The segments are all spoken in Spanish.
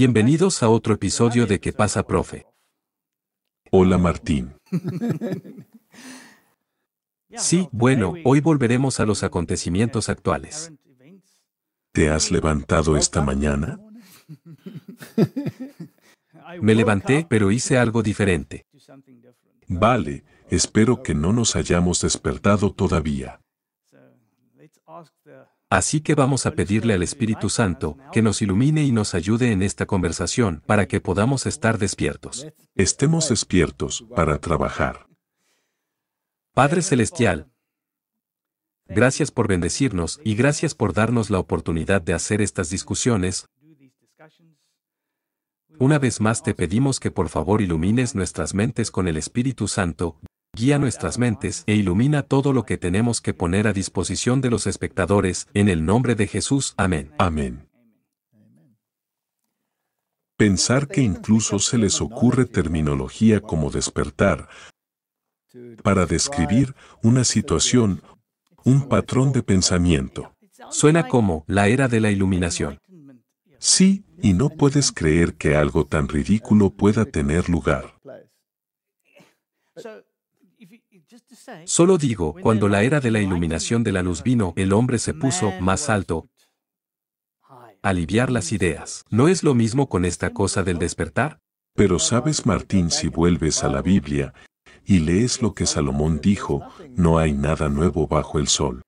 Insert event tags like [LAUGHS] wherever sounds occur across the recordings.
Bienvenidos a otro episodio de ¿Qué pasa, profe? Hola, Martín. [LAUGHS] Sí, bueno, hoy volveremos a los acontecimientos actuales. ¿Te has levantado esta mañana? Me levanté, pero hice algo diferente. Vale, espero que no nos hayamos despertado todavía. Así que vamos a pedirle al Espíritu Santo que nos ilumine y nos ayude en esta conversación para que podamos estar despiertos. Estemos despiertos para trabajar. Padre Celestial, gracias por bendecirnos y gracias por darnos la oportunidad de hacer estas discusiones. Una vez más te pedimos que por favor ilumines nuestras mentes con el Espíritu Santo, guía nuestras mentes e ilumina todo lo que tenemos que poner a disposición de los espectadores, en el nombre de Jesús. Amén. Amén. Pensar que incluso se les ocurre terminología como despertar para describir una situación, un patrón de pensamiento. Suena como la era de la iluminación. Sí, y no puedes creer que algo tan ridículo pueda tener lugar. Solo digo, cuando la era de la iluminación de la luz vino, el hombre se puso más alto. Aliviar las ideas. ¿No es lo mismo con esta cosa del despertar? Pero sabes, Martín, si vuelves a la Biblia y lees lo que Salomón dijo, no hay nada nuevo bajo el sol.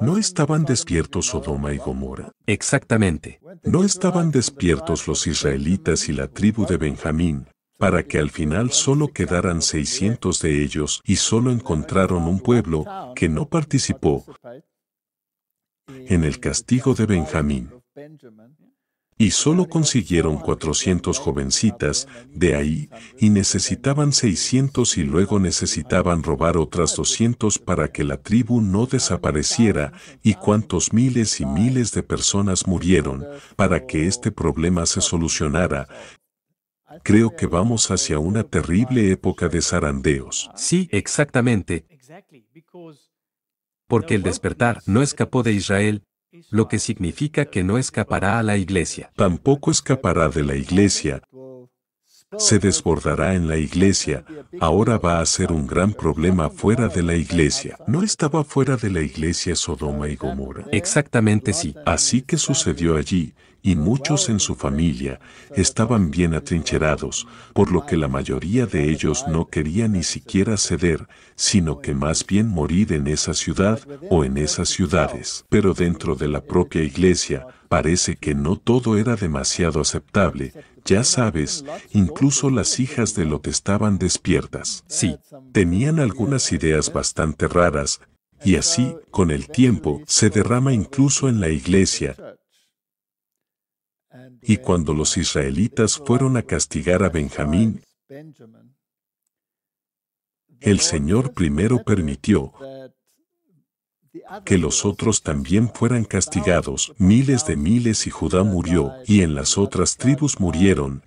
¿No estaban despiertos Sodoma y Gomorra? Exactamente. ¿No estaban despiertos los israelitas y la tribu de Benjamín, para que al final solo quedaran 600 de ellos y solo encontraron un pueblo que no participó en el castigo de Benjamín. Y solo consiguieron 400 jovencitas de ahí y necesitaban 600 y luego necesitaban robar otras 200 para que la tribu no desapareciera y cuantos miles y miles de personas murieron para que este problema se solucionara Creo que vamos hacia una terrible época de zarandeos. Sí, exactamente. Porque el despertar no escapó de Israel, lo que significa que no escapará a la iglesia. Tampoco escapará de la iglesia. Se desbordará en la iglesia, ahora va a ser un gran problema fuera de la iglesia. ¿No estaba fuera de la iglesia Sodoma y Gomorra? Exactamente sí. Así que sucedió allí, y muchos en su familia estaban bien atrincherados, por lo que la mayoría de ellos no quería ni siquiera ceder, sino que más bien morir en esa ciudad o en esas ciudades. Pero dentro de la propia iglesia, parece que no todo era demasiado aceptable, ya sabes, incluso las hijas de Lot estaban despiertas. Sí, tenían algunas ideas bastante raras, y así, con el tiempo, se derrama incluso en la iglesia, y cuando los israelitas fueron a castigar a Benjamín, el Señor primero permitió que los otros también fueran castigados, miles de miles y Judá murió, y en las otras tribus murieron,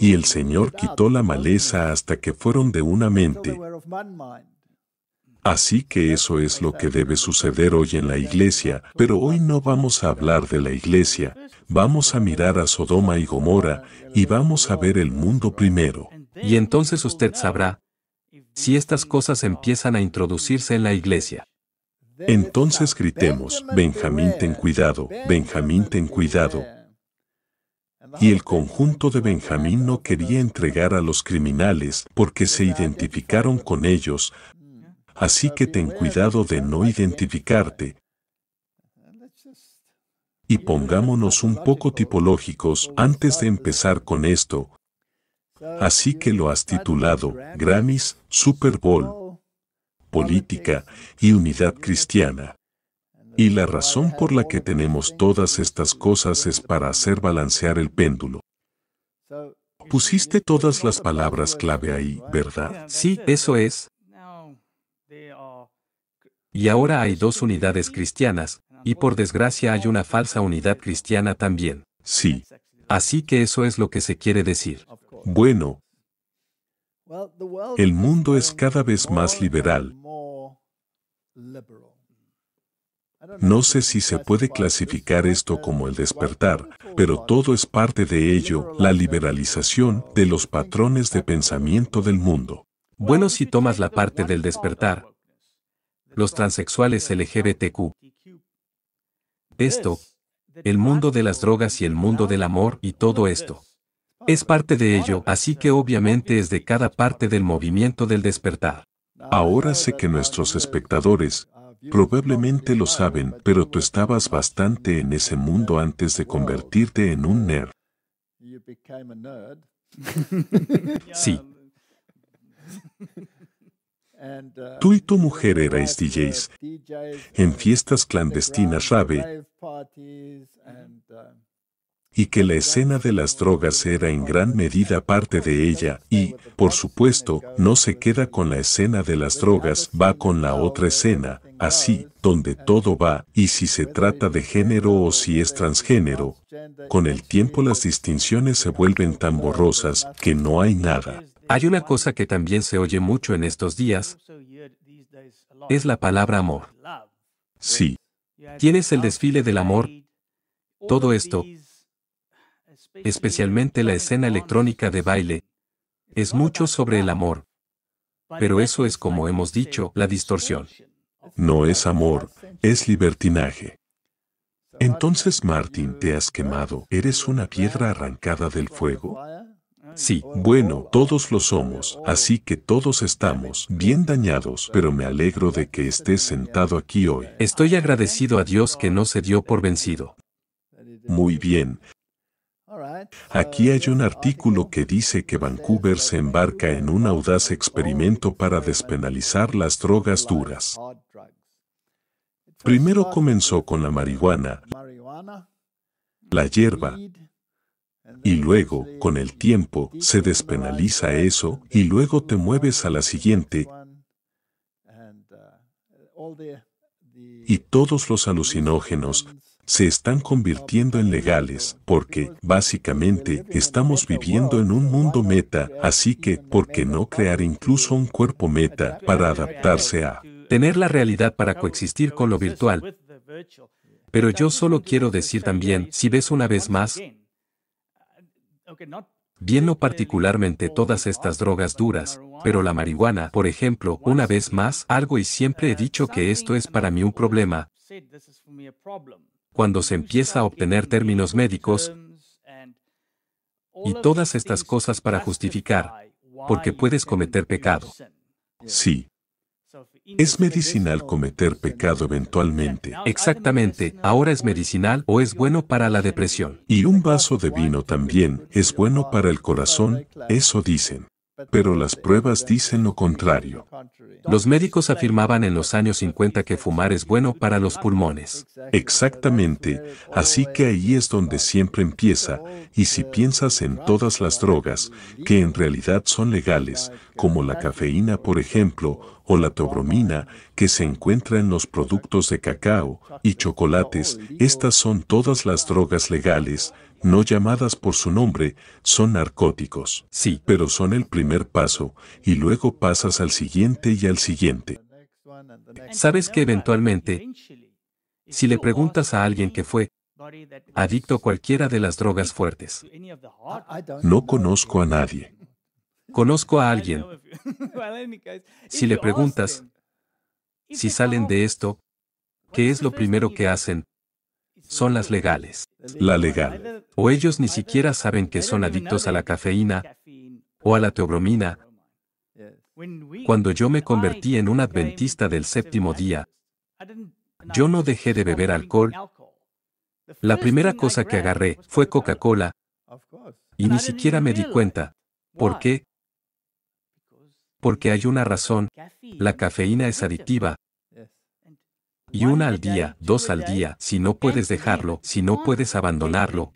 y el Señor quitó la maleza hasta que fueron de una mente. Así que eso es lo que debe suceder hoy en la iglesia, pero hoy no vamos a hablar de la iglesia, vamos a mirar a Sodoma y Gomorra y vamos a ver el mundo primero. Y entonces usted sabrá si estas cosas empiezan a introducirse en la iglesia. Entonces gritemos, Benjamín ten cuidado, Benjamín ten cuidado. Y el conjunto de Benjamín no quería entregar a los criminales porque se identificaron con ellos, así que ten cuidado de no identificarte, y pongámonos un poco tipológicos antes de empezar con esto. Así que lo has titulado Grammys, Super Bowl, Política y Unidad Cristiana. Y la razón por la que tenemos todas estas cosas es para hacer balancear el péndulo. Pusiste todas las palabras clave ahí, ¿verdad? Sí, eso es. Y ahora hay dos unidades cristianas, y por desgracia hay una falsa unidad cristiana también. Sí. Así que eso es lo que se quiere decir. Bueno. El mundo es cada vez más liberal. No sé si se puede clasificar esto como el despertar, pero todo es parte de ello, la liberalización de los patrones de pensamiento del mundo. Bueno, si tomas la parte del despertar, los transexuales LGBTQ, esto, el mundo de las drogas y el mundo del amor y todo esto. Es parte de ello, así que obviamente es de cada parte del movimiento del despertar. Ahora sé que nuestros espectadores probablemente lo saben, pero tú estabas bastante en ese mundo antes de convertirte en un nerd. [LAUGHS] [LAUGHS] Sí. Uh, Tú y tu mujer erais DJs uh, en fiestas clandestinas rave uh, y que la escena de las drogas era en gran medida parte de ella y, por supuesto, no se queda con la escena de las drogas, va con la otra escena, así, donde todo va, y si se trata de género o si es transgénero, con el tiempo las distinciones se vuelven tan borrosas que no hay nada. Hay una cosa que también se oye mucho en estos días, es la palabra amor. Sí. Tienes el desfile del amor, todo esto, especialmente la escena electrónica de baile, es mucho sobre el amor. Pero eso es como hemos dicho, la distorsión. No es amor, es libertinaje. Entonces, Martin, te has quemado, eres una piedra arrancada del fuego. Sí, bueno, todos lo somos, así que todos estamos bien dañados, pero me alegro de que estés sentado aquí hoy. Estoy agradecido a Dios que no se dio por vencido. Muy bien. Aquí hay un artículo que dice que Vancouver se embarca en un audaz experimento para despenalizar las drogas duras. Primero comenzó con la marihuana, la hierba, y luego, con el tiempo, se despenaliza eso y luego te mueves a la siguiente y todos los alucinógenos se están convirtiendo en legales porque, básicamente, estamos viviendo en un mundo meta, así que, ¿por qué no crear incluso un cuerpo meta para adaptarse a tener la realidad para coexistir con lo virtual? Pero yo solo quiero decir también, si ves una vez más, Bien no particularmente todas estas drogas duras, pero la marihuana, por ejemplo, una vez más, algo y siempre he dicho que esto es para mí un problema. Cuando se empieza a obtener términos médicos y todas estas cosas para justificar, porque puedes cometer pecado. Sí. Es medicinal cometer pecado eventualmente. Exactamente, ahora es medicinal o es bueno para la depresión. Y un vaso de vino también es bueno para el corazón, eso dicen. Pero las pruebas dicen lo contrario. Los médicos afirmaban en los años 50 que fumar es bueno para los pulmones. Exactamente, así que ahí es donde siempre empieza, y si piensas en todas las drogas, que en realidad son legales, como la cafeína por ejemplo, o la tobromina que se encuentra en los productos de cacao y chocolates, estas son todas las drogas legales, no llamadas por su nombre, son narcóticos. Sí, pero son el primer paso y luego pasas al siguiente y al siguiente. Sabes que eventualmente, si le preguntas a alguien que fue adicto a cualquiera de las drogas fuertes, no conozco a nadie Conozco a alguien. [LAUGHS] Si le preguntas, si salen de esto, ¿qué es lo primero que hacen? Son las legales. La legal. O ellos ni siquiera saben que son adictos a la cafeína o a la teobromina. Cuando yo me convertí en un adventista del séptimo día, yo no dejé de beber alcohol. La primera cosa que agarré fue Coca-Cola y ni siquiera me di cuenta. ¿Por qué? Porque hay una razón. La cafeína es adictiva. Y una al día, dos al día, si no puedes dejarlo, si no puedes abandonarlo,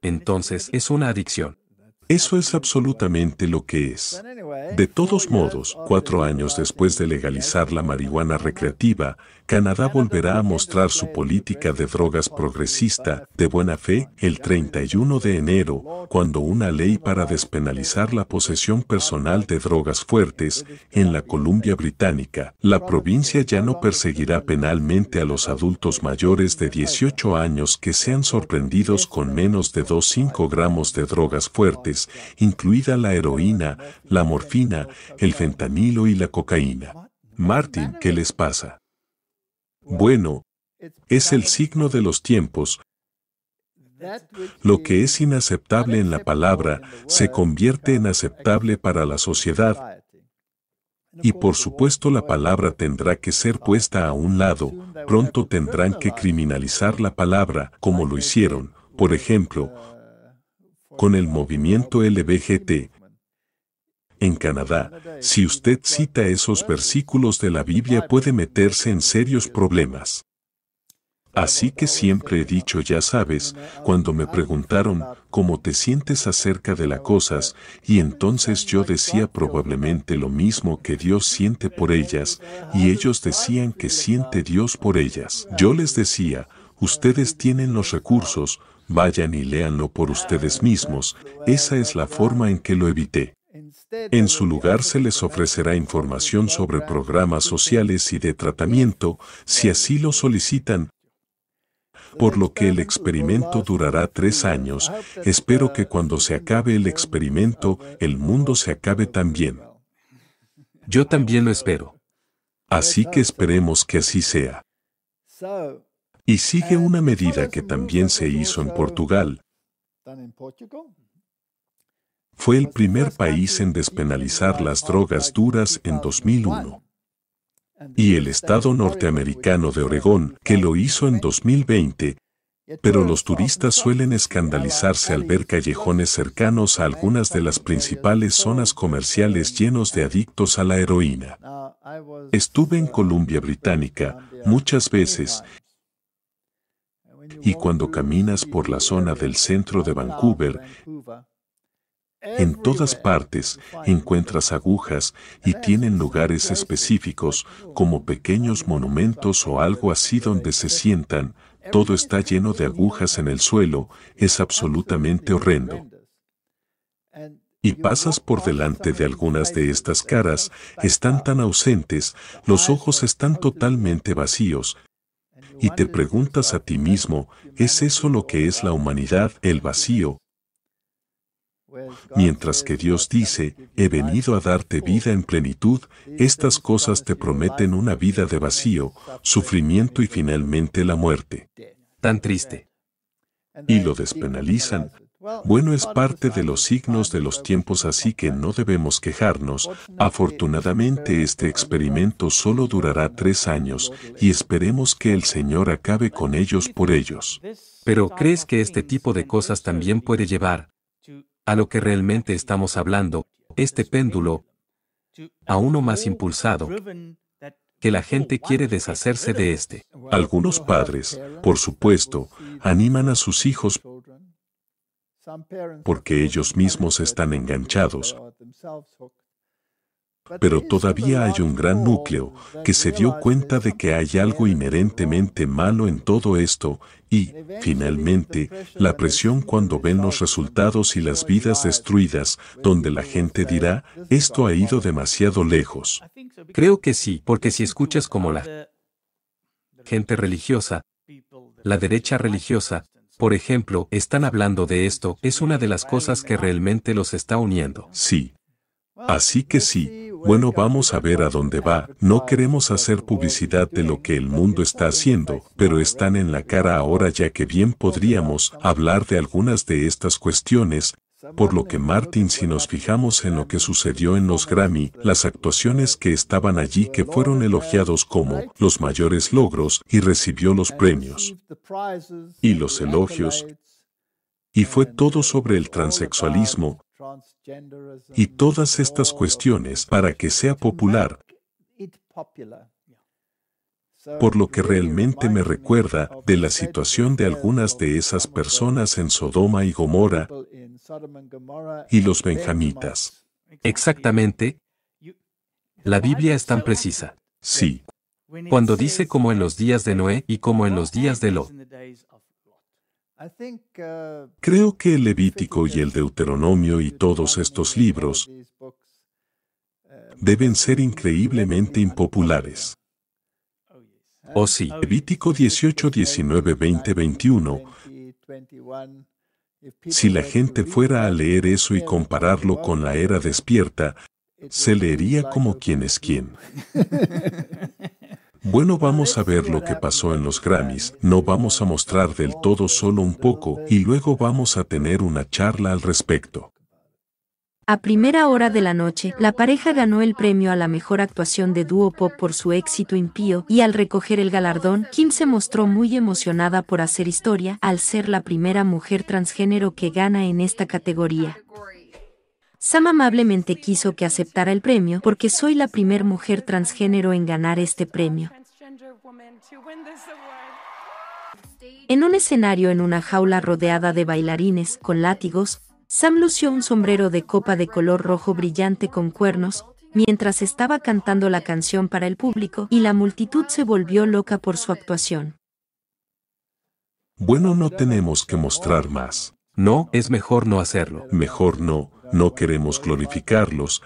entonces es una adicción. Eso es absolutamente lo que es. De todos modos, cuatro años después de legalizar la marihuana recreativa, Canadá volverá a mostrar su política de drogas progresista de buena fe el 31 de enero, cuando una ley para despenalizar la posesión personal de drogas fuertes en la Columbia Británica, la provincia ya no perseguirá penalmente a los adultos mayores de 18 años que sean sorprendidos con menos de 2,5 gramos de drogas fuertes, incluida la heroína, la morfina, el fentanilo y la cocaína. Martin, ¿qué les pasa? bueno, es el signo de los tiempos. Lo que es inaceptable en la palabra se convierte en aceptable para la sociedad. Y por supuesto la palabra tendrá que ser puesta a un lado, pronto tendrán que criminalizar la palabra, como lo hicieron, por ejemplo, con el movimiento LBGT, en Canadá, si usted cita esos versículos de la Biblia puede meterse en serios problemas. Así que siempre he dicho, ya sabes, cuando me preguntaron cómo te sientes acerca de las cosas, y entonces yo decía probablemente lo mismo que Dios siente por ellas, y ellos decían que siente Dios por ellas. Yo les decía, ustedes tienen los recursos, vayan y léanlo por ustedes mismos, esa es la forma en que lo evité. En su lugar se les ofrecerá información sobre programas sociales y de tratamiento si así lo solicitan, por lo que el experimento durará tres años. Espero que cuando se acabe el experimento, el mundo se acabe también. Yo también lo espero. Así que esperemos que así sea. Y sigue una medida que también se hizo en Portugal, fue el primer país en despenalizar las drogas duras en 2001. Y el estado norteamericano de Oregón, que lo hizo en 2020, pero los turistas suelen escandalizarse al ver callejones cercanos a algunas de las principales zonas comerciales llenos de adictos a la heroína. Estuve en Columbia Británica muchas veces y cuando caminas por la zona del centro de Vancouver, en todas partes encuentras agujas y tienen lugares específicos como pequeños monumentos o algo así donde se sientan. Todo está lleno de agujas en el suelo, es absolutamente horrendo. Y pasas por delante de algunas de estas caras, están tan ausentes, los ojos están totalmente vacíos, y te preguntas a ti mismo, ¿es eso lo que es la humanidad, el vacío, Mientras que Dios dice, he venido a darte vida en plenitud, estas cosas te prometen una vida de vacío, sufrimiento y finalmente la muerte. Tan triste. Y lo despenalizan. Bueno, es parte de los signos de los tiempos así que no debemos quejarnos. Afortunadamente este experimento solo durará tres años y esperemos que el Señor acabe con ellos por ellos. Pero ¿crees que este tipo de cosas también puede llevar a lo que realmente estamos hablando, este péndulo, a uno más impulsado, que la gente quiere deshacerse de este. Algunos padres, por supuesto, animan a sus hijos porque ellos mismos están enganchados. Pero todavía hay un gran núcleo que se dio cuenta de que hay algo inherentemente malo en todo esto y, finalmente, la presión cuando ven los resultados y las vidas destruidas, donde la gente dirá, esto ha ido demasiado lejos. Creo que sí, porque si escuchas como la gente religiosa, la derecha religiosa, por ejemplo, están hablando de esto, es una de las cosas que realmente los está uniendo. Sí, Así que pues sí, bueno, vamos a ver a dónde va. No queremos hacer este publicidad de lo que el mundo está haciendo, pues, pero están en la cara ahora ya que bien podríamos hablar de algunas de estas cuestiones. Por lo que Martin, si nos fijamos en lo que sucedió en los Grammy, las actuaciones que estaban allí que fueron elogiados como los mayores logros y recibió los premios y los elogios, y fue todo sobre el transexualismo, y todas estas cuestiones para que sea popular, por lo que realmente me recuerda de la situación de algunas de esas personas en Sodoma y Gomorra y los benjamitas. Exactamente. La Biblia es tan precisa. Sí. Cuando dice como en los días de Noé y como en los días de Lot. Uh, Creo que el Levítico y el Deuteronomio y todos estos libros uh, deben ser increíblemente impopulares. O oh, oh, sí, oh, Levítico 18, 19, 20, 21. Si la gente fuera a leer eso y compararlo con la era despierta, se leería como quién es quién. [LAUGHS] Bueno, vamos a ver lo que pasó en los Grammys, no vamos a mostrar del todo solo un poco y luego vamos a tener una charla al respecto. A primera hora de la noche, la pareja ganó el premio a la mejor actuación de dúo pop por su éxito impío, y al recoger el galardón, Kim se mostró muy emocionada por hacer historia, al ser la primera mujer transgénero que gana en esta categoría. Sam amablemente quiso que aceptara el premio porque soy la primer mujer transgénero en ganar este premio. En un escenario en una jaula rodeada de bailarines con látigos, Sam lució un sombrero de copa de color rojo brillante con cuernos, mientras estaba cantando la canción para el público y la multitud se volvió loca por su actuación. Bueno, no tenemos que mostrar más. No, es mejor no hacerlo. Mejor no. No queremos glorificarlos.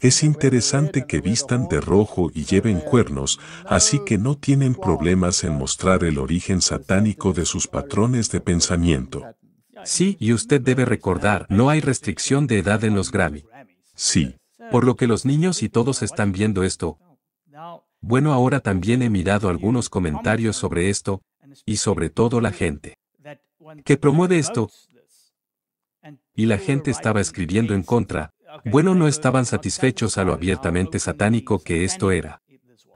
Es interesante que vistan de rojo y lleven cuernos, así que no tienen problemas en mostrar el origen satánico de sus patrones de pensamiento. Sí, y usted debe recordar, no hay restricción de edad en los Grammy. Sí. Por lo que los niños y todos están viendo esto. Bueno, ahora también he mirado algunos comentarios sobre esto, y sobre todo la gente que promueve esto, y la gente estaba escribiendo en contra, bueno, no estaban satisfechos a lo abiertamente satánico que esto era.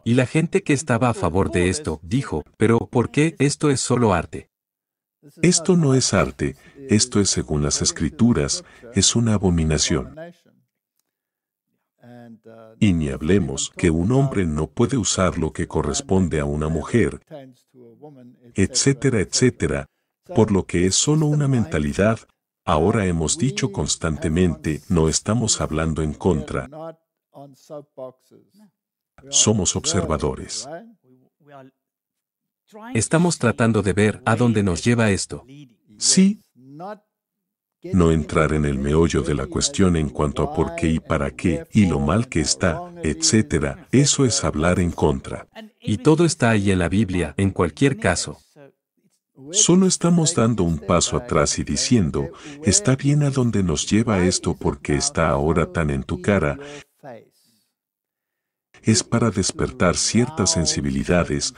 Y la gente que estaba a favor de esto dijo, pero ¿por qué esto es solo arte? Esto no es arte, esto es según las escrituras, es una abominación. Y ni hablemos que un hombre no puede usar lo que corresponde a una mujer, etcétera, etcétera, por lo que es solo una mentalidad, Ahora hemos dicho constantemente, no estamos hablando en contra. Somos observadores. Estamos tratando de ver a dónde nos lleva esto. Sí. No entrar en el meollo de la cuestión en cuanto a por qué y para qué y lo mal que está, etc. Eso es hablar en contra. Y todo está ahí en la Biblia, en cualquier caso. Solo estamos dando un paso atrás y diciendo, está bien a dónde nos lleva esto porque está ahora tan en tu cara. Es para despertar ciertas sensibilidades.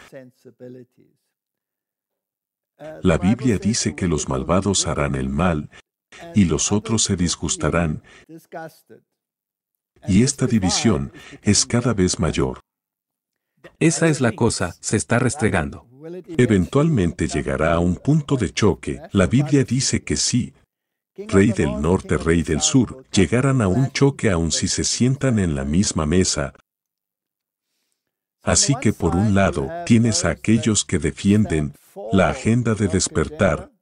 La Biblia dice que los malvados harán el mal y los otros se disgustarán. Y esta división es cada vez mayor. Esa es la cosa, se está restregando. Eventualmente llegará a un punto de choque. La Biblia dice que sí. Rey del norte, rey del sur, llegarán a un choque aun si se sientan en la misma mesa. Así que por un lado tienes a aquellos que defienden la agenda de despertar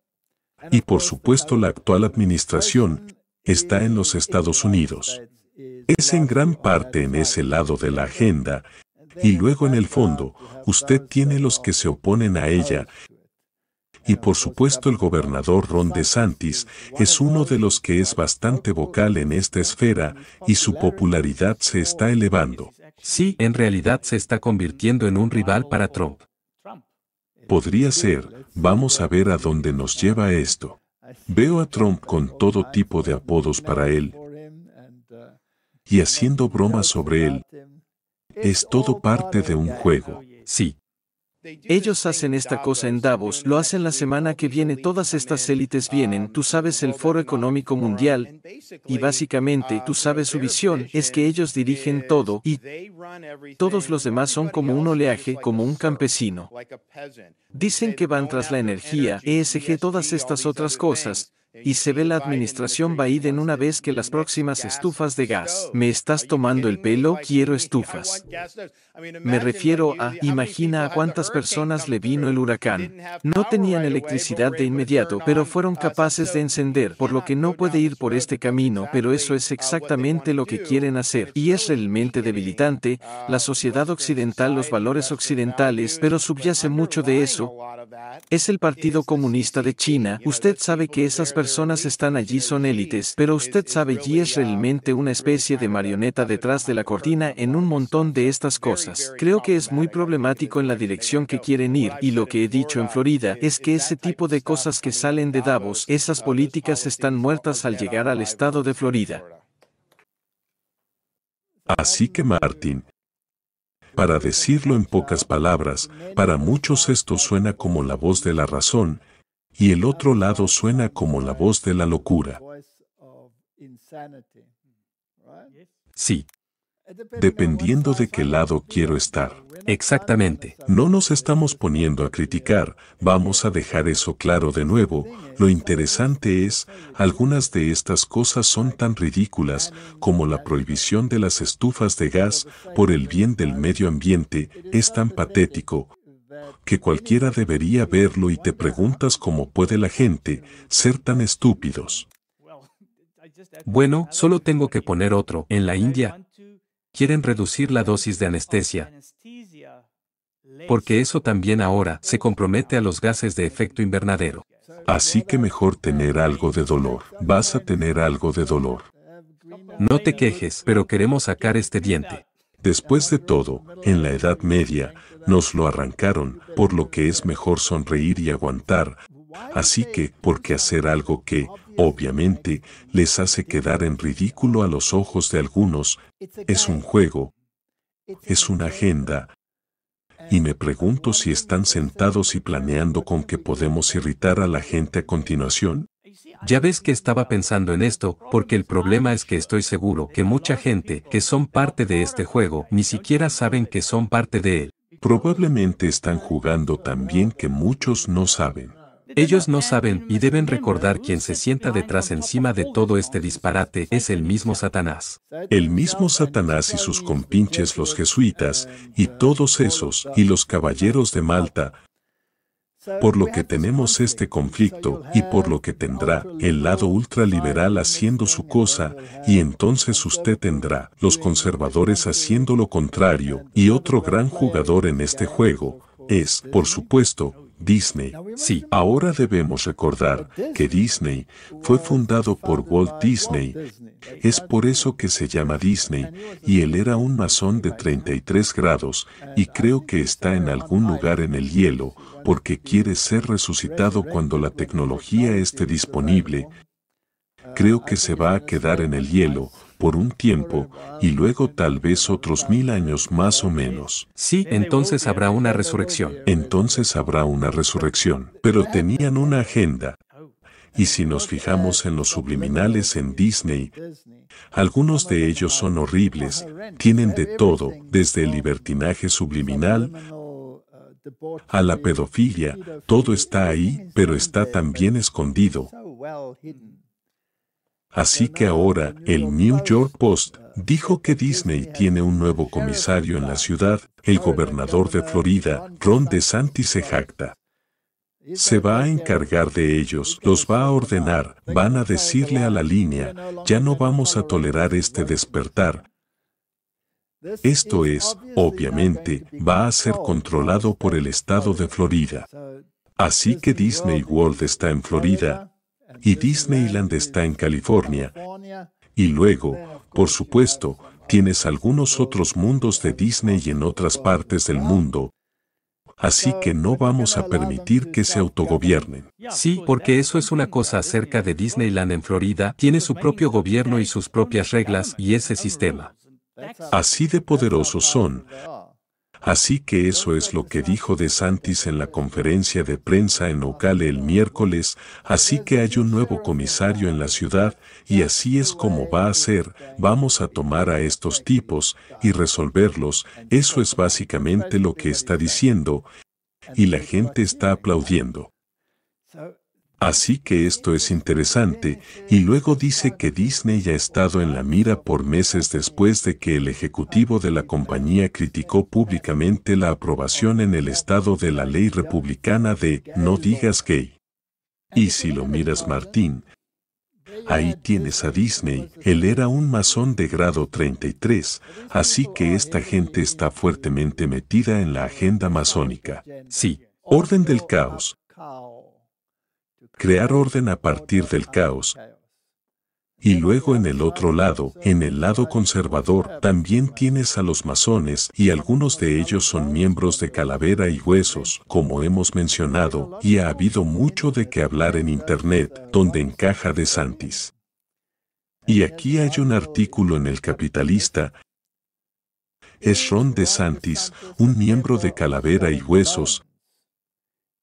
y por supuesto la actual administración está en los Estados Unidos. Es en gran parte en ese lado de la agenda y luego en el fondo, usted tiene los que se oponen a ella. Y por supuesto el gobernador Ron DeSantis es uno de los que es bastante vocal en esta esfera y su popularidad se está elevando. Sí, en realidad se está convirtiendo en un rival para Trump. Podría ser, vamos a ver a dónde nos lleva esto. Veo a Trump con todo tipo de apodos para él y haciendo bromas sobre él, es todo parte de un juego, sí. Ellos hacen esta cosa en Davos, lo hacen la semana que viene, todas estas élites vienen, tú sabes el Foro Económico Mundial, y básicamente tú sabes su visión, es que ellos dirigen todo, y todos los demás son como un oleaje, como un campesino. Dicen que van tras la energía, ESG, todas estas otras cosas, y se ve la administración Biden una vez que las próximas estufas de gas. ¿Me estás tomando el pelo? Quiero estufas. Me refiero a, imagina a cuántas personas le vino el huracán. No tenían electricidad de inmediato, pero fueron capaces de encender, por lo que no puede ir por este camino, pero eso es exactamente lo que quieren hacer. Y es realmente debilitante, la sociedad occidental, los valores occidentales, pero subyace mucho de eso. Es el Partido Comunista de China. Usted sabe que esas personas personas están allí son élites, pero usted sabe G es realmente una especie de marioneta detrás de la cortina en un montón de estas cosas. Creo que es muy problemático en la dirección que quieren ir, y lo que he dicho en Florida es que ese tipo de cosas que salen de Davos, esas políticas están muertas al llegar al estado de Florida. Así que Martín, para decirlo en pocas palabras, para muchos esto suena como la voz de la razón, y el otro lado suena como la voz de la locura. Sí. Dependiendo de qué lado quiero estar. Exactamente. No nos estamos poniendo a criticar, vamos a dejar eso claro de nuevo. Lo interesante es, algunas de estas cosas son tan ridículas como la prohibición de las estufas de gas por el bien del medio ambiente, es tan patético, que cualquiera debería verlo y te preguntas cómo puede la gente ser tan estúpidos. Bueno, solo tengo que poner otro. En la India, quieren reducir la dosis de anestesia. Porque eso también ahora se compromete a los gases de efecto invernadero. Así que mejor tener algo de dolor. Vas a tener algo de dolor. No te quejes, pero queremos sacar este diente. Después de todo, en la Edad Media, nos lo arrancaron, por lo que es mejor sonreír y aguantar. Así que, ¿por hacer algo que, obviamente, les hace quedar en ridículo a los ojos de algunos? Es un juego, es una agenda, y me pregunto si están sentados y planeando con que podemos irritar a la gente a continuación. Ya ves que estaba pensando en esto, porque el problema es que estoy seguro que mucha gente que son parte de este juego ni siquiera saben que son parte de él. Probablemente están jugando tan bien que muchos no saben. Ellos no saben y deben recordar quien se sienta detrás encima de todo este disparate es el mismo Satanás. El mismo Satanás y sus compinches los jesuitas, y todos esos, y los caballeros de Malta, este por lo que tenemos este conflicto y por lo que tendrá el lado ultraliberal haciendo su cosa y entonces usted tendrá los conservadores haciendo lo contrario y otro gran jugador en este juego es, por supuesto, Disney. Sí, ahora debemos recordar que Disney fue fundado por Walt Disney. Es por eso que se llama Disney y él era un masón de 33 grados y creo que está en algún lugar en el hielo porque quiere ser resucitado cuando la tecnología esté disponible. Creo que se va a quedar en el hielo por un tiempo y luego tal vez otros mil años más o menos. Sí, entonces habrá una resurrección. Entonces habrá una resurrección. Pero tenían una agenda. Y si nos fijamos en los subliminales en Disney, algunos de ellos son horribles, tienen de todo, desde el libertinaje subliminal a la pedofilia, todo está ahí, pero está también escondido. Así que ahora el New York Post dijo que Disney tiene un nuevo comisario en la ciudad, el gobernador de Florida, Ron DeSantis se jacta. Se va a encargar de ellos, los va a ordenar, van a decirle a la línea, ya no vamos a tolerar este despertar. Esto es, obviamente, va a ser controlado por el estado de Florida. Así que Disney World está en Florida, y Disneyland está en California. Y luego, por supuesto, tienes algunos otros mundos de Disney y en otras partes del mundo. Así que no vamos a permitir que se autogobiernen. Sí, porque eso es una cosa acerca de Disneyland en Florida. Tiene su propio gobierno y sus propias reglas y ese sistema. Así de poderosos son, Así que eso es lo que dijo De Santis en la conferencia de prensa en Ocale el miércoles, así que hay un nuevo comisario en la ciudad y así es como va a ser, vamos a tomar a estos tipos y resolverlos, eso es básicamente lo que está diciendo y la gente está aplaudiendo. Así que esto es interesante, y luego dice que Disney ha estado en la mira por meses después de que el ejecutivo de la compañía criticó públicamente la aprobación en el estado de la ley republicana de No digas gay. Y si lo miras Martín, ahí tienes a Disney, él era un masón de grado 33, así que esta gente está fuertemente metida en la agenda masónica. Sí, orden del caos crear orden a partir del caos. Y luego en el otro lado, en el lado conservador, también tienes a los masones y algunos de ellos son miembros de calavera y huesos, como hemos mencionado, y ha habido mucho de qué hablar en Internet, donde encaja de Santis. Y aquí hay un artículo en El Capitalista, es Ron de Santis, un miembro de Calavera y Huesos.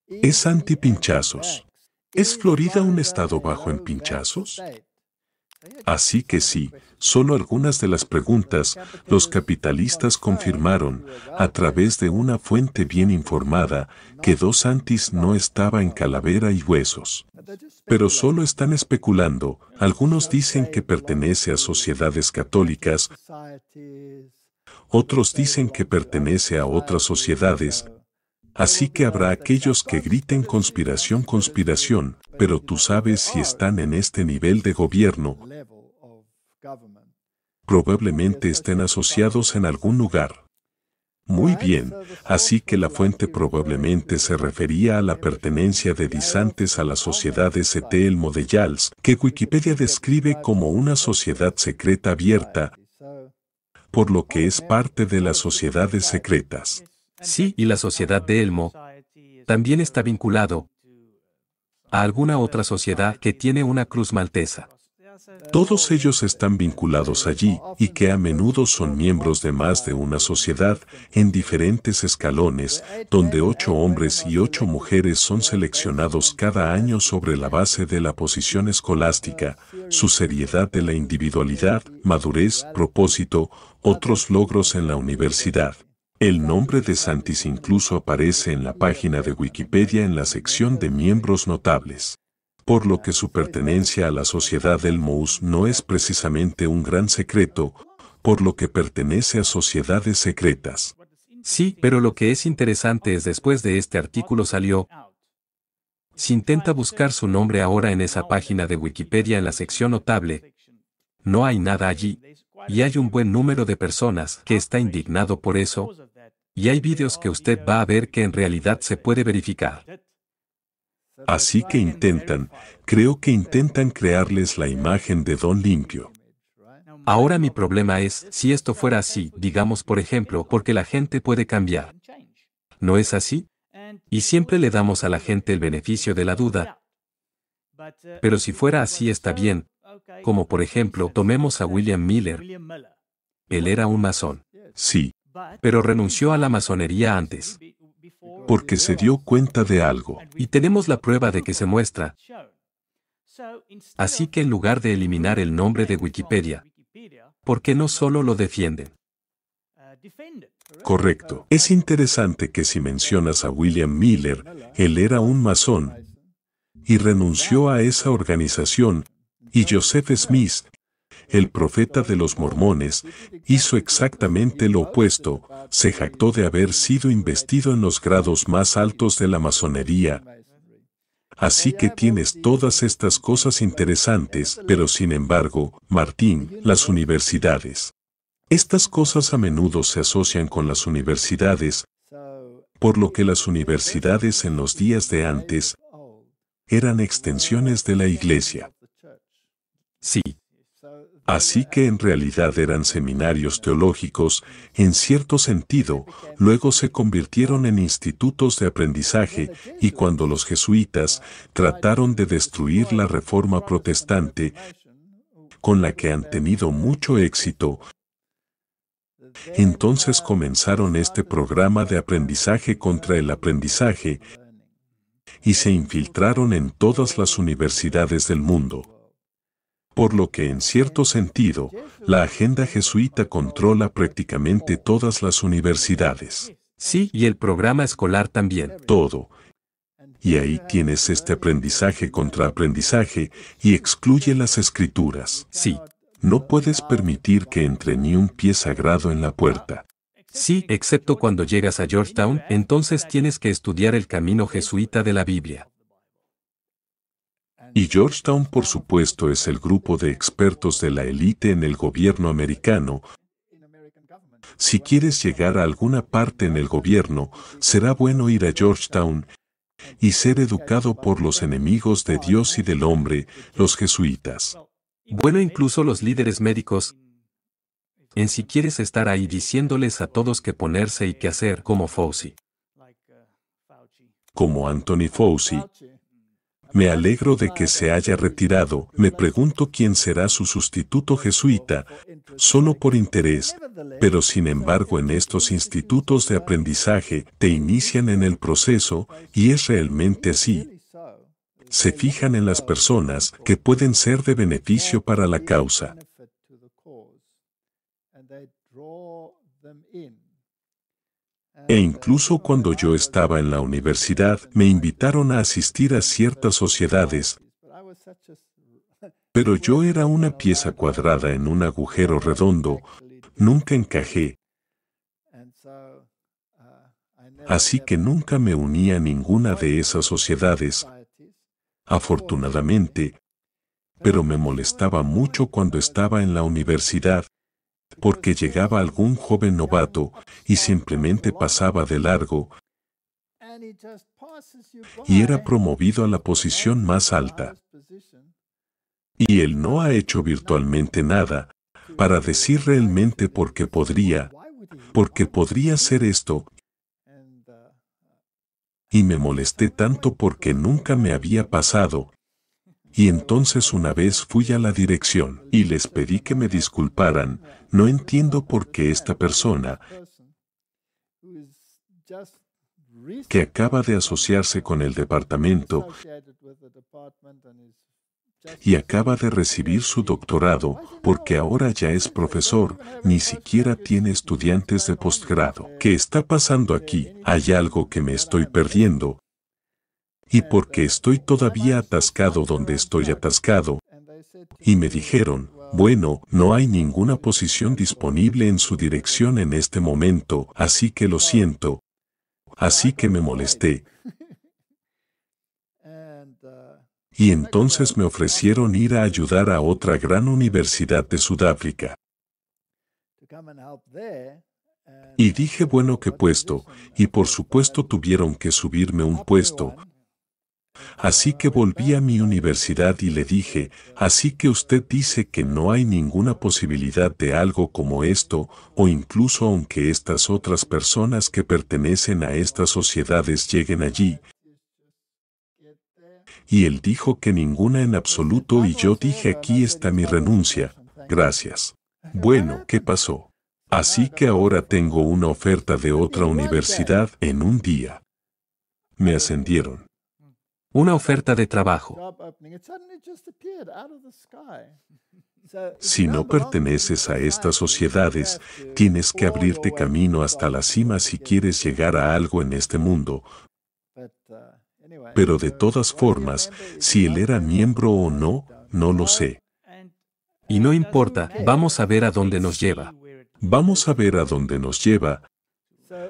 Es anti-pinchazos. ¿Es Florida un estado bajo en pinchazos? Así que sí, solo algunas de las preguntas los capitalistas confirmaron a través de una fuente bien informada que Dos Santis no estaba en calavera y huesos. Pero solo están especulando, algunos dicen que pertenece a sociedades católicas, otros dicen que pertenece a otras sociedades, Así que habrá aquellos que griten conspiración, conspiración, pero tú sabes si están en este nivel de gobierno, probablemente estén asociados en algún lugar. Muy bien, así que la fuente probablemente se refería a la pertenencia de disantes a la sociedad ST Elmo de que Wikipedia describe como una sociedad secreta abierta, por lo que es parte de las sociedades secretas. Sí, y la sociedad de Elmo también está vinculado a alguna otra sociedad que tiene una cruz maltesa. Todos ellos están vinculados allí y que a menudo son miembros de más de una sociedad en diferentes escalones, donde ocho hombres y ocho mujeres son seleccionados cada año sobre la base de la posición escolástica, su seriedad de la individualidad, madurez, propósito, otros logros en la universidad. El nombre de Santis incluso aparece en la página de Wikipedia en la sección de miembros notables, por lo que su pertenencia a la sociedad del Mous no es precisamente un gran secreto, por lo que pertenece a sociedades secretas. Sí, pero lo que es interesante es después de este artículo salió. Si intenta buscar su nombre ahora en esa página de Wikipedia en la sección notable, no hay nada allí. Y hay un buen número de personas que está indignado por eso. Y hay vídeos que usted va a ver que en realidad se puede verificar. Así que intentan, creo que intentan crearles la imagen de don limpio. Ahora mi problema es, si esto fuera así, digamos por ejemplo, porque la gente puede cambiar. ¿No es así? Y siempre le damos a la gente el beneficio de la duda. Pero si fuera así está bien, como por ejemplo, tomemos a William Miller. Él era un masón. Sí. Pero renunció a la masonería antes. Porque se dio cuenta de algo. Y tenemos la prueba de que se muestra. Así que en lugar de eliminar el nombre de Wikipedia, ¿por qué no solo lo defienden? Correcto. Es interesante que si mencionas a William Miller, él era un masón y renunció a esa organización y Joseph Smith, el profeta de los mormones, hizo exactamente lo opuesto, se jactó de haber sido investido en los grados más altos de la masonería. Así que tienes todas estas cosas interesantes, pero sin embargo, Martín, las universidades. Estas cosas a menudo se asocian con las universidades, por lo que las universidades en los días de antes eran extensiones de la iglesia. Sí. Así que en realidad eran seminarios teológicos, en cierto sentido, luego se convirtieron en institutos de aprendizaje y cuando los jesuitas trataron de destruir la reforma protestante, con la que han tenido mucho éxito, entonces comenzaron este programa de aprendizaje contra el aprendizaje y se infiltraron en todas las universidades del mundo por lo que en cierto sentido, la agenda jesuita controla prácticamente todas las universidades. Sí, y el programa escolar también. Todo. Y ahí tienes este aprendizaje contra aprendizaje y excluye las escrituras. Sí. No puedes permitir que entre ni un pie sagrado en la puerta. Sí, excepto cuando llegas a Georgetown, entonces tienes que estudiar el camino jesuita de la Biblia. Y Georgetown, por supuesto, es el grupo de expertos de la élite en el gobierno americano. Si quieres llegar a alguna parte en el gobierno, será bueno ir a Georgetown y ser educado por los enemigos de Dios y del hombre, los jesuitas. Bueno, incluso los líderes médicos, en si quieres estar ahí diciéndoles a todos qué ponerse y qué hacer como Fauci. Como Anthony Fauci, me alegro de que se haya retirado. Me pregunto quién será su sustituto jesuita, solo por interés. Pero sin embargo en estos institutos de aprendizaje te inician en el proceso y es realmente así. Se fijan en las personas que pueden ser de beneficio para la causa. E incluso cuando yo estaba en la universidad me invitaron a asistir a ciertas sociedades, pero yo era una pieza cuadrada en un agujero redondo, nunca encajé, así que nunca me uní a ninguna de esas sociedades, afortunadamente, pero me molestaba mucho cuando estaba en la universidad, porque llegaba algún joven novato y simplemente pasaba de largo y era promovido a la posición más alta. Y él no ha hecho virtualmente nada para decir realmente por qué podría, porque podría ser esto. Y me molesté tanto porque nunca me había pasado. Y entonces una vez fui a la dirección y les pedí que me disculparan, no entiendo por qué esta persona que acaba de asociarse con el departamento y acaba de recibir su doctorado porque ahora ya es profesor, ni siquiera tiene estudiantes de posgrado. ¿Qué está pasando aquí? Hay algo que me estoy perdiendo. Y porque estoy todavía atascado donde estoy atascado, y me dijeron, bueno, no hay ninguna posición disponible en su dirección en este momento, así que lo siento. Así que me molesté. Y entonces me ofrecieron ir a ayudar a otra gran universidad de Sudáfrica. Y dije bueno que puesto, y por supuesto tuvieron que subirme un puesto, Así que volví a mi universidad y le dije, así que usted dice que no hay ninguna posibilidad de algo como esto, o incluso aunque estas otras personas que pertenecen a estas sociedades lleguen allí. Y él dijo que ninguna en absoluto y yo dije aquí está mi renuncia, gracias. Bueno, ¿qué pasó? Así que ahora tengo una oferta de otra universidad en un día. Me ascendieron. Una oferta de trabajo. [LAUGHS] Si no perteneces a estas sociedades, tienes que abrirte camino hasta la cima si quieres llegar a algo en este mundo. Uh, Pero de todas formas, si él era miembro o no, no lo sé. Y no importa, vamos a ver a dónde nos lleva. Vamos a ver a dónde nos lleva,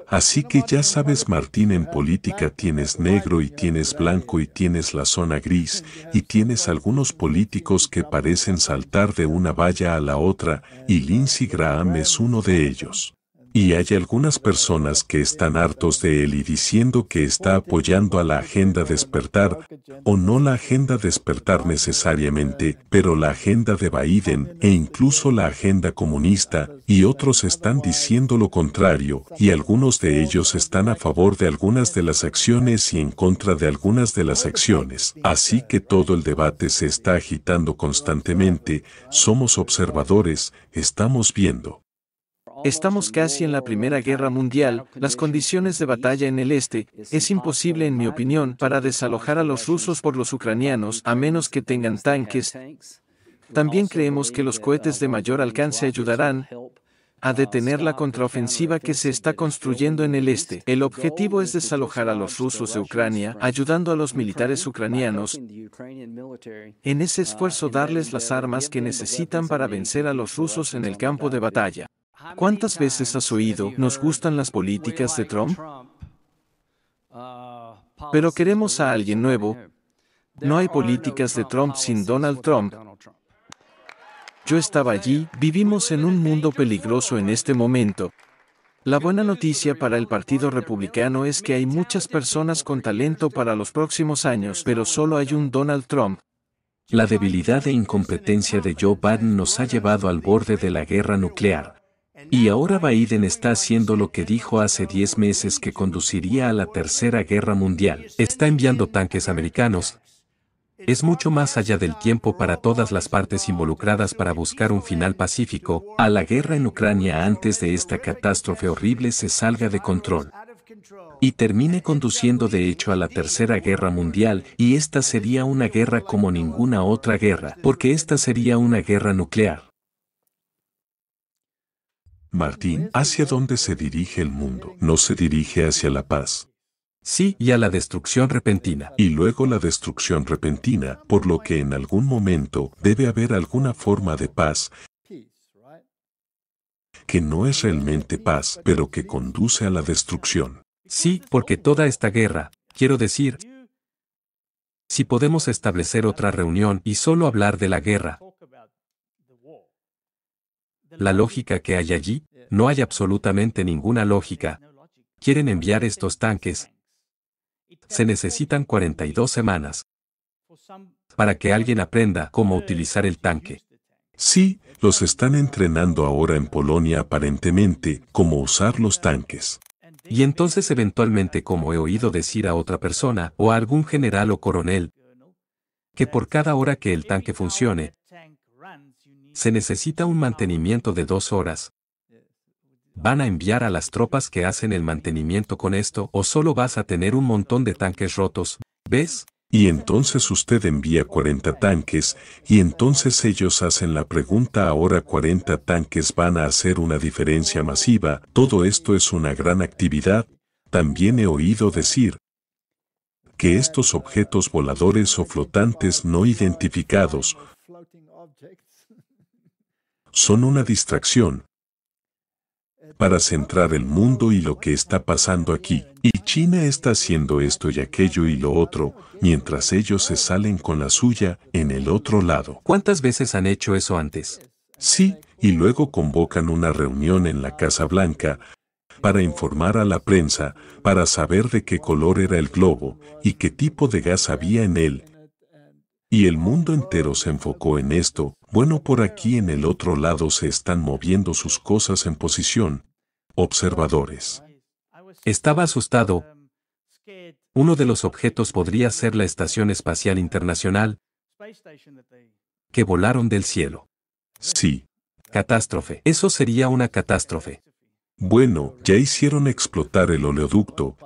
Así que ya sabes Martín, en política tienes negro y tienes blanco y tienes la zona gris y tienes algunos políticos que parecen saltar de una valla a la otra y Lindsey Graham es uno de ellos. Y hay algunas personas que están hartos de él y diciendo que está apoyando a la agenda despertar, o no la agenda despertar necesariamente, pero la agenda de Biden e incluso la agenda comunista, y otros están diciendo lo contrario, y algunos de ellos están a favor de algunas de las acciones y en contra de algunas de las acciones. Así que todo el debate se está agitando constantemente, somos observadores, estamos viendo. Estamos casi en la Primera Guerra Mundial, las condiciones de batalla en el este, es imposible en mi opinión para desalojar a los rusos por los ucranianos a menos que tengan tanques. También creemos que los cohetes de mayor alcance ayudarán a detener la contraofensiva que se está construyendo en el este. El objetivo es desalojar a los rusos de Ucrania, ayudando a los militares ucranianos en ese esfuerzo darles las armas que necesitan para vencer a los rusos en el campo de batalla. ¿Cuántas veces has oído, nos gustan las políticas de Trump? Pero queremos a alguien nuevo. No hay políticas de Trump sin Donald Trump. Yo estaba allí, vivimos en un mundo peligroso en este momento. La buena noticia para el Partido Republicano es que hay muchas personas con talento para los próximos años, pero solo hay un Donald Trump. La debilidad e incompetencia de Joe Biden nos ha llevado al borde de la guerra nuclear. Y ahora Biden está haciendo lo que dijo hace 10 meses que conduciría a la Tercera Guerra Mundial. Está enviando tanques americanos. Es mucho más allá del tiempo para todas las partes involucradas para buscar un final pacífico a la guerra en Ucrania antes de esta catástrofe horrible se salga de control y termine conduciendo de hecho a la Tercera Guerra Mundial, y esta sería una guerra como ninguna otra guerra, porque esta sería una guerra nuclear. Martín, ¿hacia dónde se dirige el mundo? No se dirige hacia la paz. Sí, y a la destrucción repentina. Y luego la destrucción repentina, por lo que en algún momento debe haber alguna forma de paz que no es realmente paz, pero que conduce a la destrucción. Sí, porque toda esta guerra, quiero decir, si podemos establecer otra reunión y solo hablar de la guerra, la lógica que hay allí, no hay absolutamente ninguna lógica. Quieren enviar estos tanques. Se necesitan 42 semanas para que alguien aprenda cómo utilizar el tanque. Sí, los están entrenando ahora en Polonia aparentemente cómo usar los tanques. Y entonces eventualmente como he oído decir a otra persona o a algún general o coronel, que por cada hora que el tanque funcione, se necesita un mantenimiento de dos horas. ¿Van a enviar a las tropas que hacen el mantenimiento con esto o solo vas a tener un montón de tanques rotos? ¿Ves? Y entonces usted envía 40 tanques, y entonces ellos hacen la pregunta ahora 40 tanques van a hacer una diferencia masiva, todo esto es una gran actividad, también he oído decir que estos objetos voladores o flotantes no identificados, son una distracción para centrar el mundo y lo que está pasando aquí. Y China está haciendo esto y aquello y lo otro, mientras ellos se salen con la suya en el otro lado. ¿Cuántas veces han hecho eso antes? Sí, y luego convocan una reunión en la Casa Blanca para informar a la prensa, para saber de qué color era el globo y qué tipo de gas había en él. Y el mundo entero se enfocó en esto, bueno, por aquí en el otro lado se están moviendo sus cosas en posición. Observadores. Estaba asustado. Uno de los objetos podría ser la Estación Espacial Internacional, que volaron del cielo. Sí. Catástrofe. Eso sería una catástrofe. Bueno, ya hicieron explotar el oleoducto,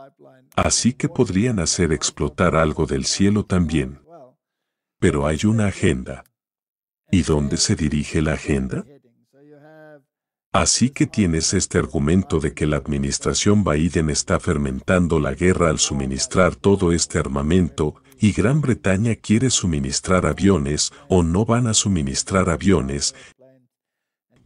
así que podrían hacer explotar algo del cielo también. Pero hay una agenda. ¿Y dónde se dirige la agenda? Así que tienes este argumento de que la administración Biden está fermentando la guerra al suministrar todo este armamento y Gran Bretaña quiere suministrar aviones o no van a suministrar aviones.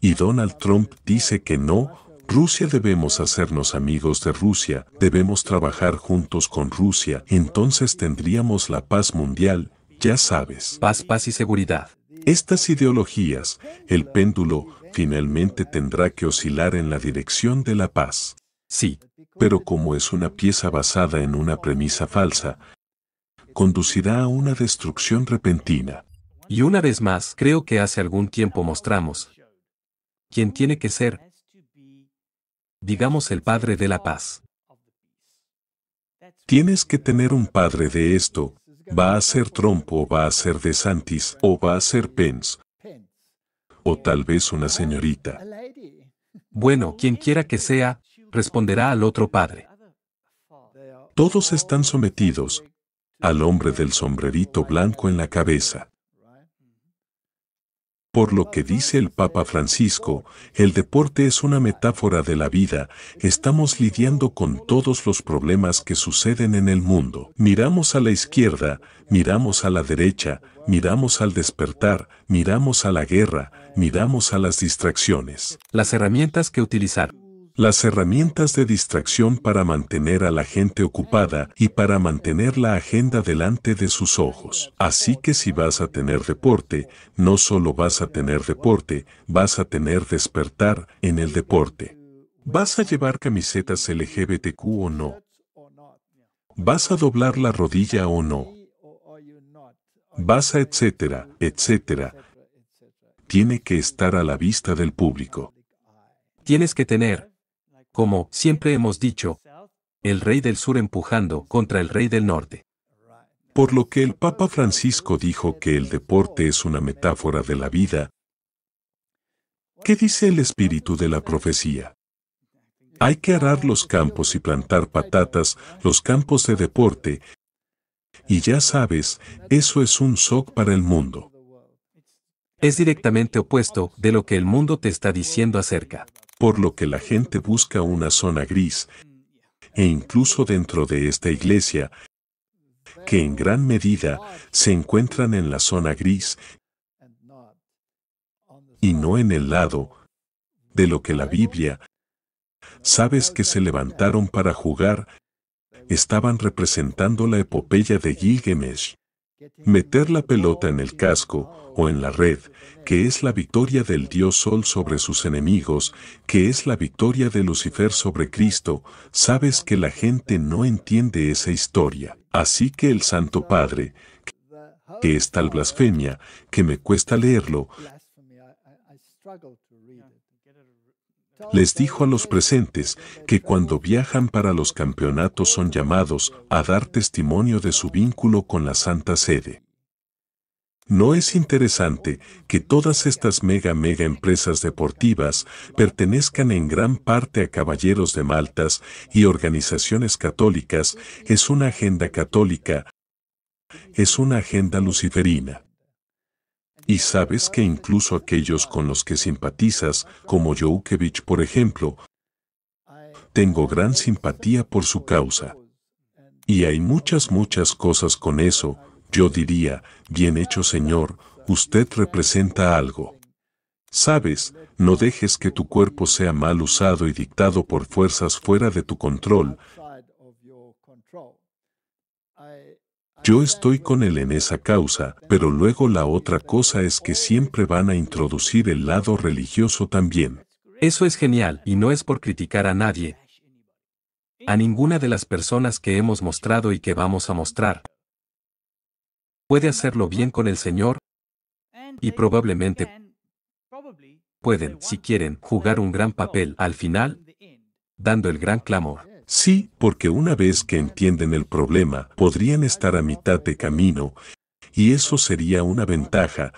Y Donald Trump dice que no, Rusia debemos hacernos amigos de Rusia, debemos trabajar juntos con Rusia, entonces tendríamos la paz mundial, ya sabes. Paz, paz y seguridad estas ideologías, el péndulo finalmente tendrá que oscilar en la dirección de la paz. Sí, pero como es una pieza basada en una premisa falsa, conducirá a una destrucción repentina. Y una vez más, creo que hace algún tiempo mostramos quién tiene que ser, digamos, el padre de la paz. Tienes que tener un padre de esto, va a ser Trump o va a ser DeSantis o va a ser Pence. O tal vez una señorita. Bueno, quien quiera que sea, responderá al otro padre. Todos están sometidos al hombre del sombrerito blanco en la cabeza. Por lo que dice el Papa Francisco, el deporte es una metáfora de la vida, estamos lidiando con todos los problemas que suceden en el mundo. Miramos a la izquierda, miramos a la derecha, miramos al despertar, miramos a la guerra, miramos a las distracciones. Las herramientas que utilizar. Las herramientas de distracción para mantener a la gente ocupada y para mantener la agenda delante de sus ojos. Así que si vas a tener deporte, no solo vas a tener deporte, vas a tener despertar en el deporte. ¿Vas a llevar camisetas LGBTQ o no? ¿Vas a doblar la rodilla o no? ¿Vas a etcétera, etcétera? Tiene que estar a la vista del público. Tienes que tener como siempre hemos dicho, el rey del sur empujando contra el rey del norte. Por lo que el Papa Francisco dijo que el deporte es una metáfora de la vida. ¿Qué dice el espíritu de la profecía? Hay que arar los campos y plantar patatas, los campos de deporte. Y ya sabes, eso es un shock para el mundo. Es directamente opuesto de lo que el mundo te está diciendo acerca por lo que la gente busca una zona gris, e incluso dentro de esta iglesia, que en gran medida se encuentran en la zona gris y no en el lado de lo que la Biblia sabes que se levantaron para jugar, estaban representando la epopeya de Gilgamesh. Meter la pelota en el casco o en la red, que es la victoria del Dios Sol sobre sus enemigos, que es la victoria de Lucifer sobre Cristo, sabes que la gente no entiende esa historia. Así que el Santo Padre, que es tal blasfemia, que me cuesta leerlo, les dijo a los presentes que cuando viajan para los campeonatos son llamados a dar testimonio de su vínculo con la Santa Sede. ¿No es interesante que todas estas mega mega empresas deportivas pertenezcan en gran parte a caballeros de Maltas y organizaciones católicas? Es una agenda católica, es una agenda luciferina. Y sabes que incluso aquellos con los que simpatizas, como Joukevich por ejemplo, tengo gran simpatía por su causa. Y hay muchas, muchas cosas con eso, yo diría, bien hecho señor, usted representa algo. Sabes, no dejes que tu cuerpo sea mal usado y dictado por fuerzas fuera de tu control, Yo estoy con él en esa causa, pero luego la otra cosa es que siempre van a introducir el lado religioso también. Eso es genial, y no es por criticar a nadie. A ninguna de las personas que hemos mostrado y que vamos a mostrar. Puede hacerlo bien con el Señor, y probablemente pueden, si quieren, jugar un gran papel al final, dando el gran clamor. Sí, porque una vez que entienden el problema, podrían estar a mitad de camino, y eso sería una ventaja.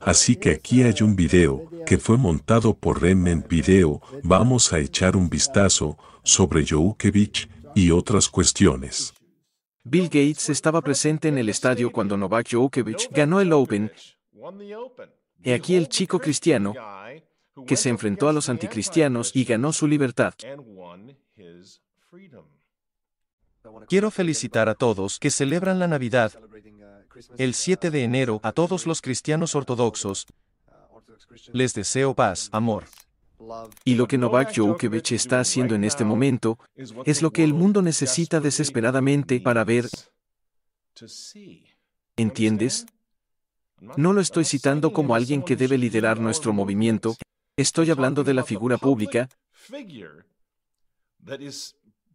Así que aquí hay un video, que fue montado por Remnant Video, vamos a echar un vistazo, sobre Joukevich, y otras cuestiones. Bill Gates estaba presente en el estadio cuando Novak Djokovic ganó el Open. Y aquí el chico cristiano que se enfrentó a los anticristianos y ganó su libertad. Quiero felicitar a todos que celebran la Navidad el 7 de enero a todos los cristianos ortodoxos. Les deseo paz, amor. Y lo que Novak Djokovic está haciendo en este momento es lo que el mundo necesita desesperadamente para ver. ¿Entiendes? No lo estoy citando como alguien que debe liderar nuestro movimiento, estoy hablando de la figura pública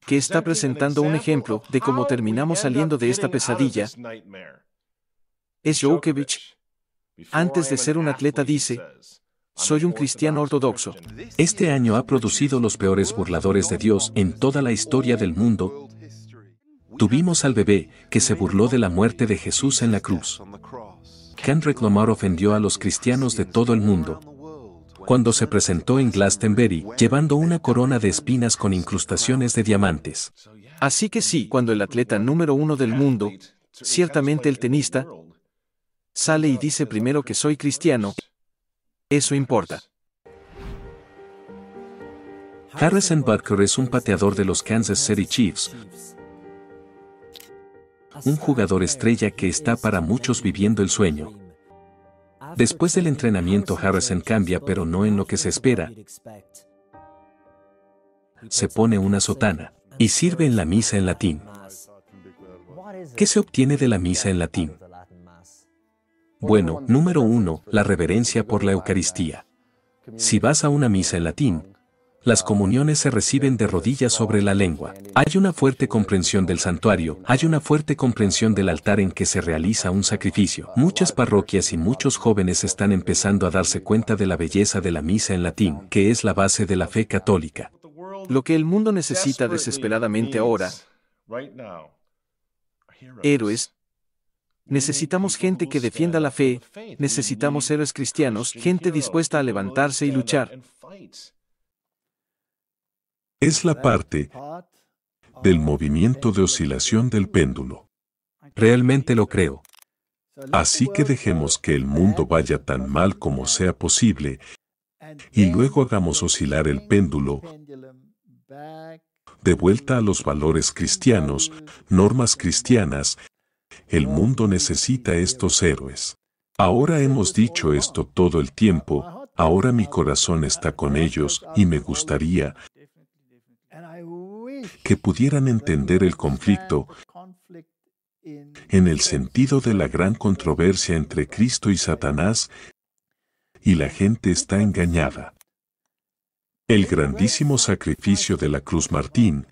que está presentando un ejemplo de cómo terminamos saliendo de esta pesadilla. Es Djokovic, Antes de ser un atleta dice, soy un cristiano ortodoxo. Este año ha producido los peores burladores de Dios en toda la historia del mundo. Tuvimos al bebé, que se burló de la muerte de Jesús en la cruz. Kendrick Lamar ofendió a los cristianos de todo el mundo cuando se presentó en Glastonbury, llevando una corona de espinas con incrustaciones de diamantes. Así que sí, cuando el atleta número uno del mundo, ciertamente el tenista, sale y dice primero que soy cristiano, eso importa. Harrison Butker es un pateador de los Kansas City Chiefs, un jugador estrella que está para muchos viviendo el sueño. Después del entrenamiento Harrison cambia pero no en lo que se espera. Se pone una sotana y sirve en la misa en latín. ¿Qué se obtiene de la misa en latín? Bueno, número uno, la reverencia por la Eucaristía. Si vas a una misa en latín, las comuniones se reciben de rodillas sobre la lengua. Hay una fuerte comprensión del santuario, hay una fuerte comprensión del altar en que se realiza un sacrificio. Muchas parroquias y muchos jóvenes están empezando a darse cuenta de la belleza de la misa en latín, que es la base de la fe católica. Lo que el mundo necesita desesperadamente ahora, héroes, Necesitamos gente que defienda la fe, necesitamos héroes cristianos, gente dispuesta a levantarse y luchar. Es la parte del movimiento de oscilación del péndulo. Realmente lo creo. Así que dejemos que el mundo vaya tan mal como sea posible y luego hagamos oscilar el péndulo de vuelta a los valores cristianos, normas cristianas. El mundo necesita estos héroes. Ahora hemos dicho esto todo el tiempo, ahora mi corazón está con ellos y me gustaría que pudieran entender el conflicto en el sentido de la gran controversia entre Cristo y Satanás, y la gente está engañada. El grandísimo sacrificio de la cruz Martín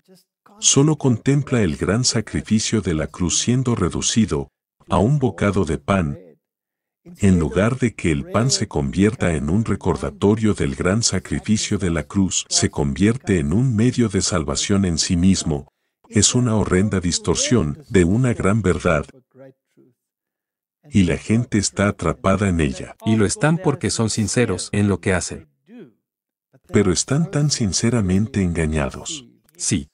solo contempla el gran sacrificio de la cruz siendo reducido a un bocado de pan en lugar de que el pan se convierta en un recordatorio del gran sacrificio de la cruz, se convierte en un medio de salvación en sí mismo. Es una horrenda distorsión de una gran verdad. Y la gente está atrapada en ella. Y lo están porque son sinceros en lo que hacen. Pero están tan sinceramente engañados. Sí.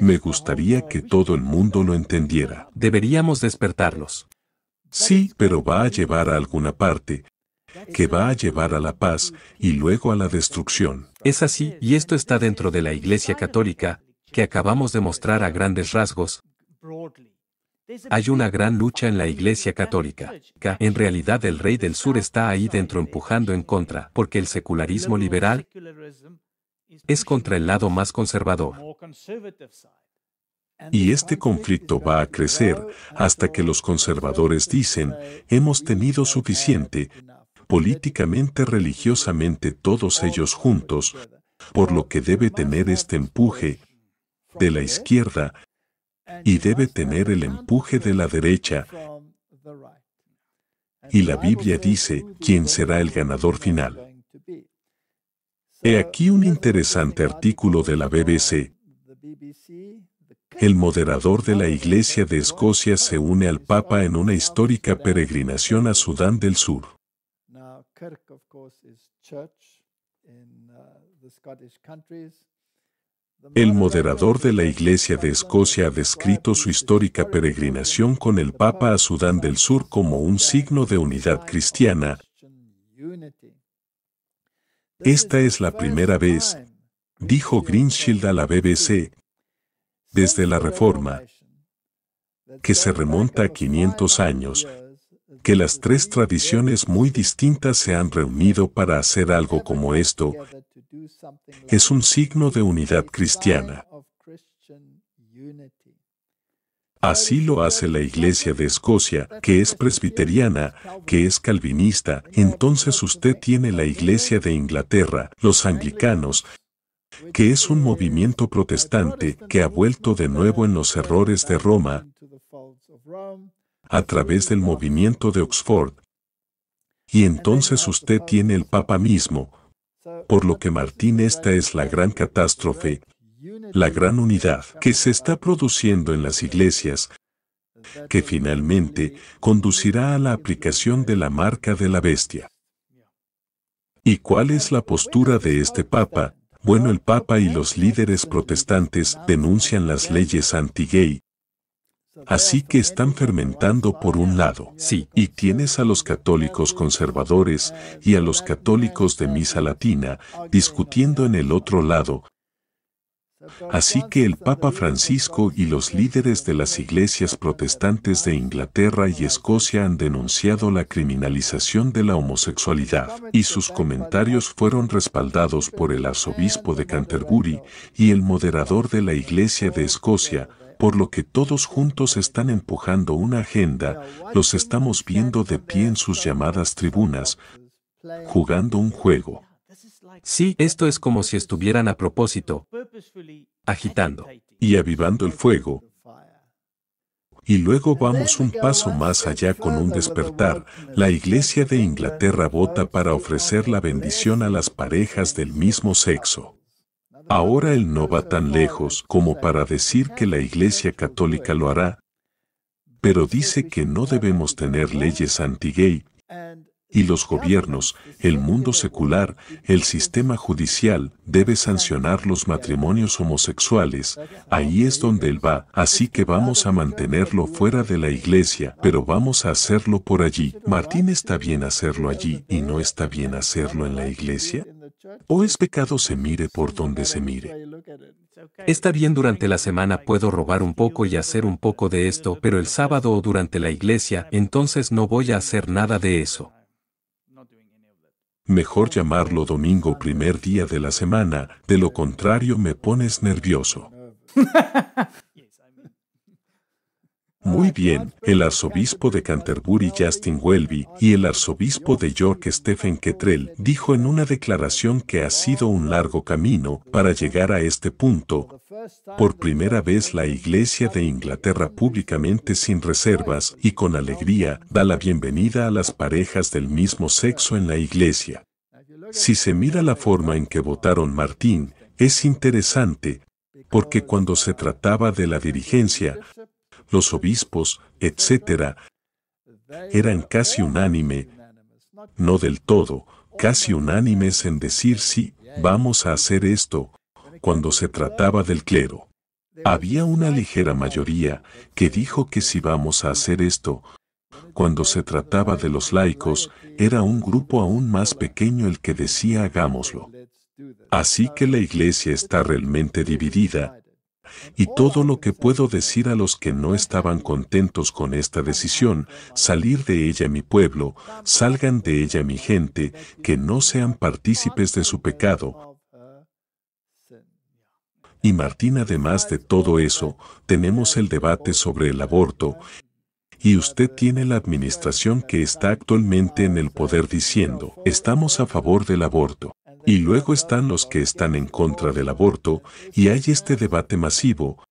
Me gustaría que todo el mundo lo entendiera. Deberíamos despertarlos. Sí, pero va a llevar a alguna parte, que va a llevar a la paz y luego a la destrucción. Es así, y esto está dentro de la Iglesia Católica, que acabamos de mostrar a grandes rasgos. Hay una gran lucha en la Iglesia Católica. En realidad el Rey del Sur está ahí dentro empujando en contra, porque el secularismo liberal es contra el lado más conservador. Y este conflicto va a crecer hasta que los conservadores dicen, hemos tenido suficiente, políticamente, religiosamente, todos ellos juntos, por lo que debe tener este empuje de la izquierda y debe tener el empuje de la derecha. Y la Biblia dice, ¿quién será el ganador final? He aquí un interesante artículo de la BBC el moderador de la Iglesia de Escocia se une al Papa en una histórica peregrinación a Sudán del Sur. Uh, el moderador de la Iglesia de Escocia ha descrito su histórica peregrinación con el Papa a Sudán del Sur como un signo de unidad cristiana. Esta es la primera vez, dijo Greenshield a la BBC, desde la Reforma, que se remonta a 500 años, que las tres tradiciones muy distintas se han reunido para hacer algo como esto, es un signo de unidad cristiana. Así lo hace la Iglesia de Escocia, que es presbiteriana, que es calvinista, entonces usted tiene la Iglesia de Inglaterra, los anglicanos, que es un movimiento protestante que ha vuelto de nuevo en los errores de Roma a través del movimiento de Oxford. Y entonces usted tiene el Papa mismo, por lo que Martín esta es la gran catástrofe, la gran unidad que se está produciendo en las iglesias, que finalmente conducirá a la aplicación de la marca de la bestia. ¿Y cuál es la postura de este Papa? Bueno, el Papa y los líderes protestantes denuncian las leyes anti-gay. Así que están fermentando por un lado. Sí. Y tienes a los católicos conservadores y a los católicos de misa latina discutiendo en el otro lado Así que el Papa Francisco y los líderes de las iglesias protestantes de Inglaterra y Escocia han denunciado la criminalización de la homosexualidad, y sus comentarios fueron respaldados por el arzobispo de Canterbury y el moderador de la Iglesia de Escocia, por lo que todos juntos están empujando una agenda, los estamos viendo de pie en sus llamadas tribunas, jugando un juego. Sí, esto es como si estuvieran a propósito, agitando y avivando el fuego. Y luego vamos un paso más allá con un despertar. La Iglesia de Inglaterra vota para ofrecer la bendición a las parejas del mismo sexo. Ahora él no va tan lejos como para decir que la Iglesia Católica lo hará, pero dice que no debemos tener leyes anti-gay y los gobiernos, el mundo secular, el sistema judicial debe sancionar los matrimonios homosexuales, ahí es donde él va, así que vamos a mantenerlo fuera de la iglesia, pero vamos a hacerlo por allí. ¿Martín está bien hacerlo allí y no está bien hacerlo en la iglesia? ¿O es pecado se mire por donde se mire? Está bien durante la semana puedo robar un poco y hacer un poco de esto, pero el sábado o durante la iglesia, entonces no voy a hacer nada de eso. Mejor llamarlo domingo primer día de la semana, de lo contrario me pones nervioso. [LAUGHS] Muy bien, el arzobispo de Canterbury Justin Welby y el arzobispo de York Stephen Ketrell dijo en una declaración que ha sido un largo camino para llegar a este punto. Por primera vez la Iglesia de Inglaterra públicamente sin reservas y con alegría da la bienvenida a las parejas del mismo sexo en la Iglesia. Si se mira la forma en que votaron Martín, es interesante, porque cuando se trataba de la dirigencia, los obispos, etc., eran casi unánime, no del todo, casi unánimes en decir sí, vamos a hacer esto, cuando se trataba del clero. Había una ligera mayoría que dijo que si vamos a hacer esto, cuando se trataba de los laicos, era un grupo aún más pequeño el que decía hagámoslo. Así que la iglesia está realmente dividida, y todo lo que puedo decir a los que no estaban contentos con esta decisión, salir de ella mi pueblo, salgan de ella mi gente, que no sean partícipes de su pecado, y Martín, además de todo eso, tenemos el debate sobre el aborto. Y usted tiene la administración que está actualmente en el poder diciendo, estamos a favor del aborto y luego están los que están en contra del aborto, y hay este debate masivo.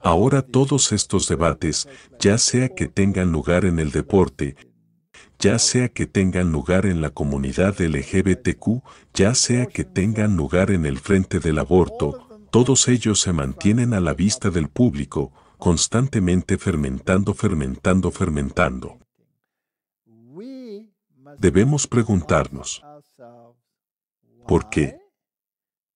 Ahora todos estos debates, ya sea que tengan lugar en el deporte, ya sea que tengan lugar en la comunidad LGBTQ, ya sea que tengan lugar en el frente del aborto, todos ellos se mantienen a la vista del público, constantemente fermentando, fermentando, fermentando. Debemos preguntarnos, por qué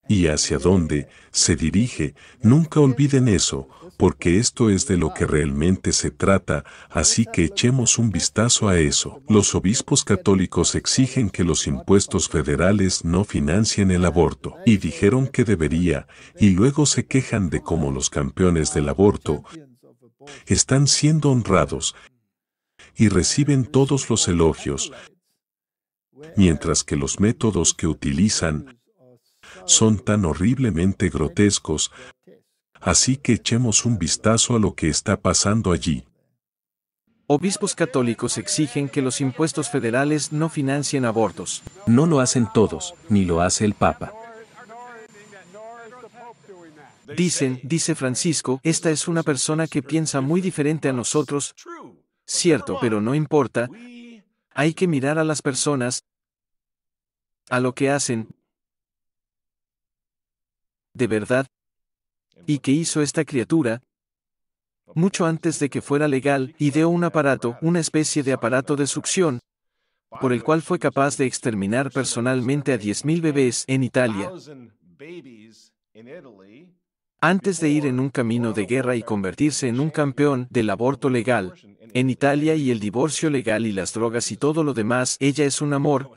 y hacia dónde se dirige. Nunca olviden eso, porque esto es de lo que realmente se trata, así que echemos un vistazo a eso. Los obispos católicos exigen que los impuestos federales no financien el aborto, y dijeron que debería, y luego se quejan de cómo los campeones del aborto están siendo honrados y reciben todos los elogios, mientras que los métodos que utilizan son tan horriblemente grotescos, así que echemos un vistazo a lo que está pasando allí. Obispos católicos exigen que los impuestos federales no financien abortos. No lo hacen todos, ni lo hace el Papa. Dicen, dice Francisco, esta es una persona que piensa muy diferente a nosotros. Cierto, pero no importa. Hay que mirar a las personas, a lo que hacen de verdad y que hizo esta criatura mucho antes de que fuera legal, ideó un aparato, una especie de aparato de succión, por el cual fue capaz de exterminar personalmente a 10.000 bebés en Italia antes de ir en un camino de guerra y convertirse en un campeón del aborto legal, en Italia y el divorcio legal y las drogas y todo lo demás, ella es un amor,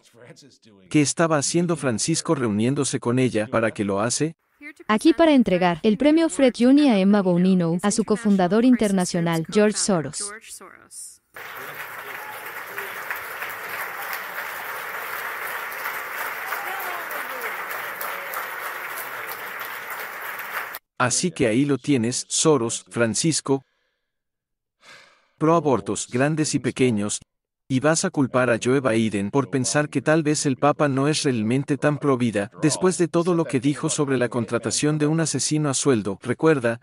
¿Qué estaba haciendo Francisco reuniéndose con ella para que lo hace? Aquí para entregar el premio Fred Juni a Emma Bonino, a su cofundador internacional, George Soros. Así que ahí lo tienes, Soros, Francisco. Pro abortos, grandes y pequeños, y vas a culpar a Joe Biden por pensar que tal vez el Papa no es realmente tan provida, después de todo lo que dijo sobre la contratación de un asesino a sueldo, recuerda.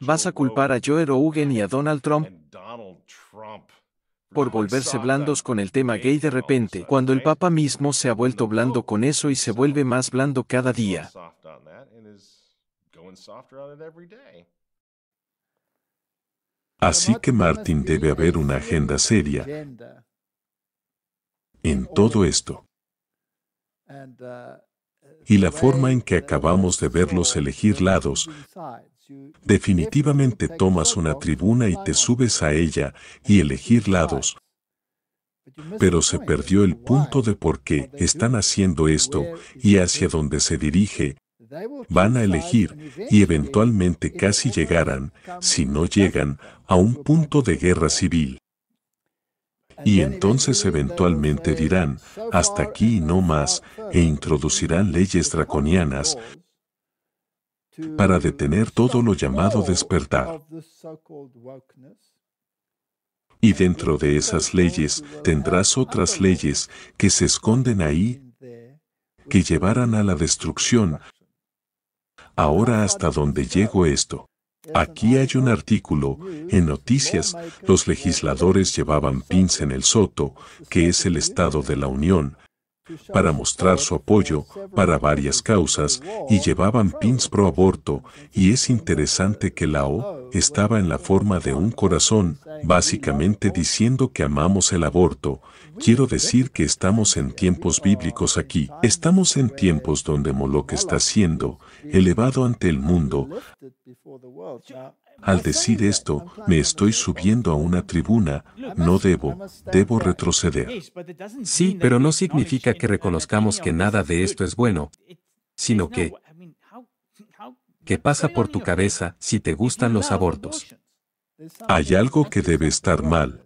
Vas a culpar a Joe Rogan y a Donald Trump por volverse blandos con el tema gay de repente, cuando el Papa mismo se ha vuelto blando con eso y se vuelve más blando cada día. Así que Martin debe haber una agenda seria en todo esto. Y la forma en que acabamos de verlos elegir lados, definitivamente tomas una tribuna y te subes a ella y elegir lados. Pero se perdió el punto de por qué están haciendo esto y hacia dónde se dirige Van a elegir y eventualmente casi llegarán, si no llegan, a un punto de guerra civil. Y entonces eventualmente dirán, hasta aquí y no más, e introducirán leyes draconianas para detener todo lo llamado despertar. Y dentro de esas leyes tendrás otras leyes que se esconden ahí, que llevarán a la destrucción, Ahora hasta dónde llego esto. Aquí hay un artículo, en Noticias, los legisladores llevaban pins en el Soto, que es el Estado de la Unión, para mostrar su apoyo para varias causas y llevaban pins pro aborto y es interesante que la O estaba en la forma de un corazón, básicamente diciendo que amamos el aborto Quiero decir que estamos en tiempos bíblicos aquí. Estamos en tiempos donde Moloch está siendo elevado ante el mundo. Al decir esto, me estoy subiendo a una tribuna, no debo, debo retroceder. Sí, pero no significa que reconozcamos que nada de esto es bueno, sino que... ¿Qué pasa por tu cabeza si te gustan los abortos? Hay algo que debe estar mal.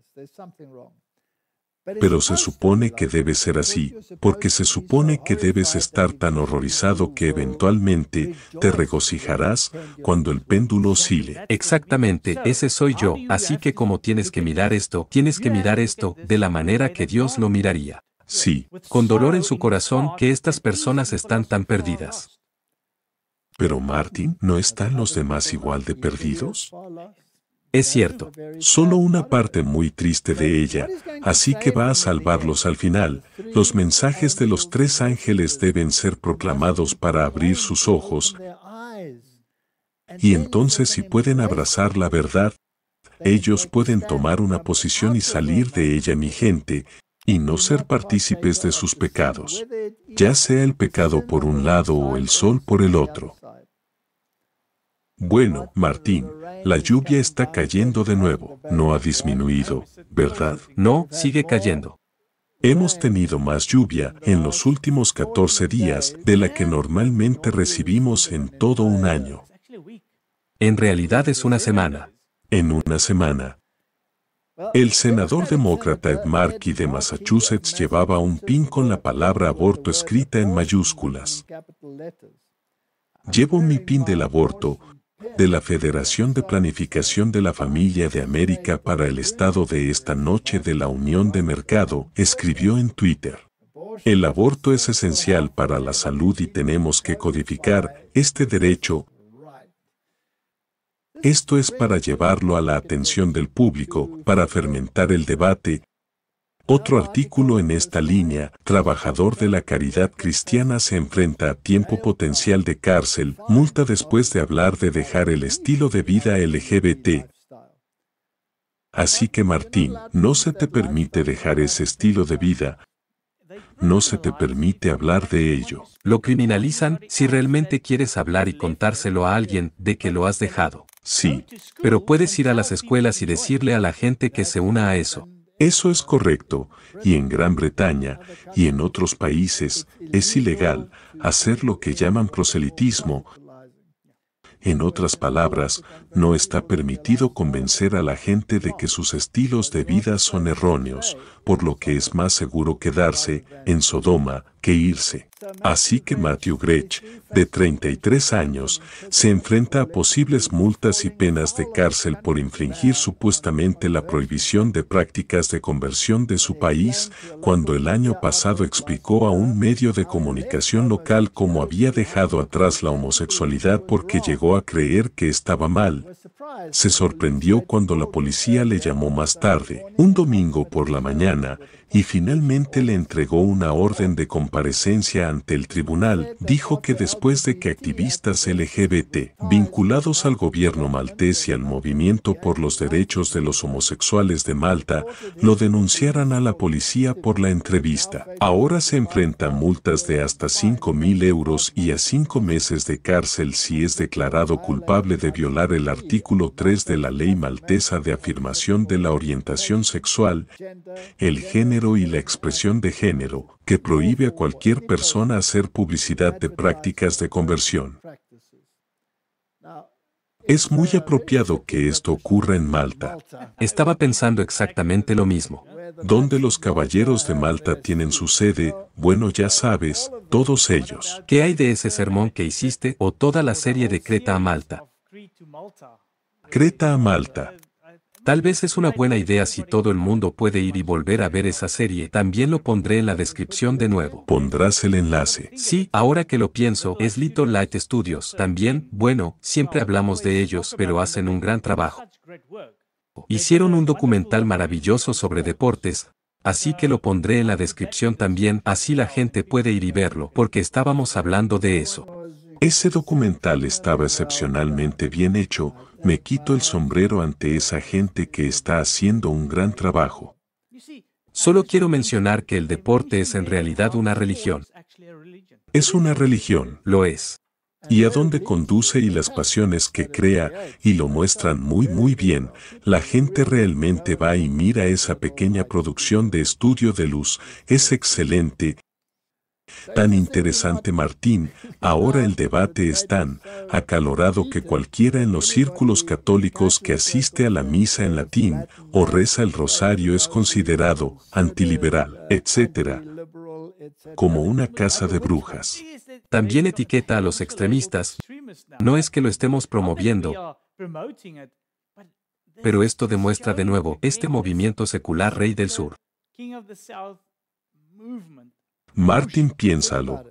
Pero se supone que debe ser así, porque se supone que debes estar tan horrorizado que eventualmente te regocijarás cuando el péndulo oscile. Exactamente, ese soy yo, así que como tienes que mirar esto, tienes que mirar esto de la manera que Dios lo miraría. Sí, con dolor en su corazón que estas personas están tan perdidas. Pero Martin, ¿no están los demás igual de perdidos? Es cierto, solo una parte muy triste de ella, así que va a salvarlos al final. Los mensajes de los tres ángeles deben ser proclamados para abrir sus ojos y entonces si pueden abrazar la verdad, ellos pueden tomar una posición y salir de ella mi gente, y no ser partícipes de sus pecados, ya sea el pecado por un lado o el sol por el otro. Bueno, Martín, la lluvia está cayendo de nuevo. No ha disminuido, ¿verdad? No, sigue cayendo. Hemos tenido más lluvia en los últimos 14 días de la que normalmente recibimos en todo un año. En realidad es una semana. En una semana. El senador demócrata Ed Markey de Massachusetts llevaba un pin con la palabra aborto escrita en mayúsculas. Llevo mi pin del aborto de la Federación de Planificación de la Familia de América para el Estado de esta noche de la Unión de Mercado, escribió en Twitter. El aborto es esencial para la salud y tenemos que codificar este derecho. Esto es para llevarlo a la atención del público, para fermentar el debate, otro artículo en esta línea, trabajador de la caridad cristiana se enfrenta a tiempo potencial de cárcel, multa después de hablar de dejar el estilo de vida LGBT. Así que Martín, no se te permite dejar ese estilo de vida, no se te permite hablar de ello. Lo criminalizan si realmente quieres hablar y contárselo a alguien de que lo has dejado. Sí. Pero puedes ir a las escuelas y decirle a la gente que se una a eso. Eso es correcto, y en Gran Bretaña y en otros países es ilegal hacer lo que llaman proselitismo. En otras palabras, no está permitido convencer a la gente de que sus estilos de vida son erróneos, por lo que es más seguro quedarse en Sodoma que irse. Así que Matthew Grech, de 33 años, se enfrenta a posibles multas y penas de cárcel por infringir supuestamente la prohibición de prácticas de conversión de su país, cuando el año pasado explicó a un medio de comunicación local cómo había dejado atrás la homosexualidad porque llegó a creer que estaba mal. Se sorprendió cuando la policía le llamó más tarde, un domingo por la mañana, y finalmente le entregó una orden de comparecencia ante el tribunal, dijo que después de que activistas LGBT, vinculados al gobierno maltés y al movimiento por los derechos de los homosexuales de Malta, lo denunciaran a la policía por la entrevista. Ahora se enfrenta a multas de hasta 5.000 euros y a cinco meses de cárcel si es declarado culpable de violar el artículo 3 de la ley maltesa de afirmación de la orientación sexual, el género y la expresión de género, que prohíbe a cualquier persona hacer publicidad de prácticas de conversión. Es muy apropiado que esto ocurra en Malta. Estaba pensando exactamente lo mismo. ¿Dónde los caballeros de Malta tienen su sede, bueno ya sabes, todos ellos. ¿Qué hay de ese sermón que hiciste o toda la serie de Creta a Malta? Creta a Malta, Tal vez es una buena idea si todo el mundo puede ir y volver a ver esa serie. También lo pondré en la descripción de nuevo. Pondrás el enlace. Sí, ahora que lo pienso, es Little Light Studios. También, bueno, siempre hablamos de ellos, pero hacen un gran trabajo. Hicieron un documental maravilloso sobre deportes, así que lo pondré en la descripción también, así la gente puede ir y verlo, porque estábamos hablando de eso. Ese documental estaba excepcionalmente bien hecho, me quito el sombrero ante esa gente que está haciendo un gran trabajo. Solo quiero mencionar que el deporte es en realidad una religión. Es una religión. Lo es. Y a dónde conduce y las pasiones que crea, y lo muestran muy muy bien, la gente realmente va y mira esa pequeña producción de estudio de luz, es excelente, Tan interesante Martín, ahora el debate es tan acalorado que cualquiera en los círculos católicos que asiste a la misa en latín o reza el rosario es considerado antiliberal, etc., como una casa de brujas. También etiqueta a los extremistas. No es que lo estemos promoviendo, pero esto demuestra de nuevo este movimiento secular rey del sur. Martin piénsalo.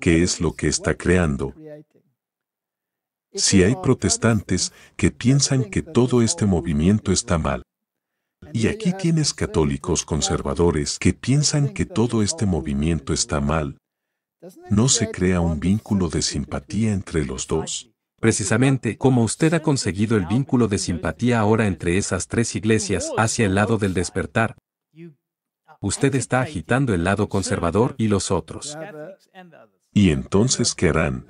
¿Qué es lo que está creando? Si hay protestantes que piensan que todo este movimiento está mal, y aquí tienes católicos conservadores que piensan que todo este movimiento está mal, no se crea un vínculo de simpatía entre los dos. Precisamente, como usted ha conseguido el vínculo de simpatía ahora entre esas tres iglesias hacia el lado del despertar, usted está agitando el lado conservador y los otros. Y entonces, ¿qué harán?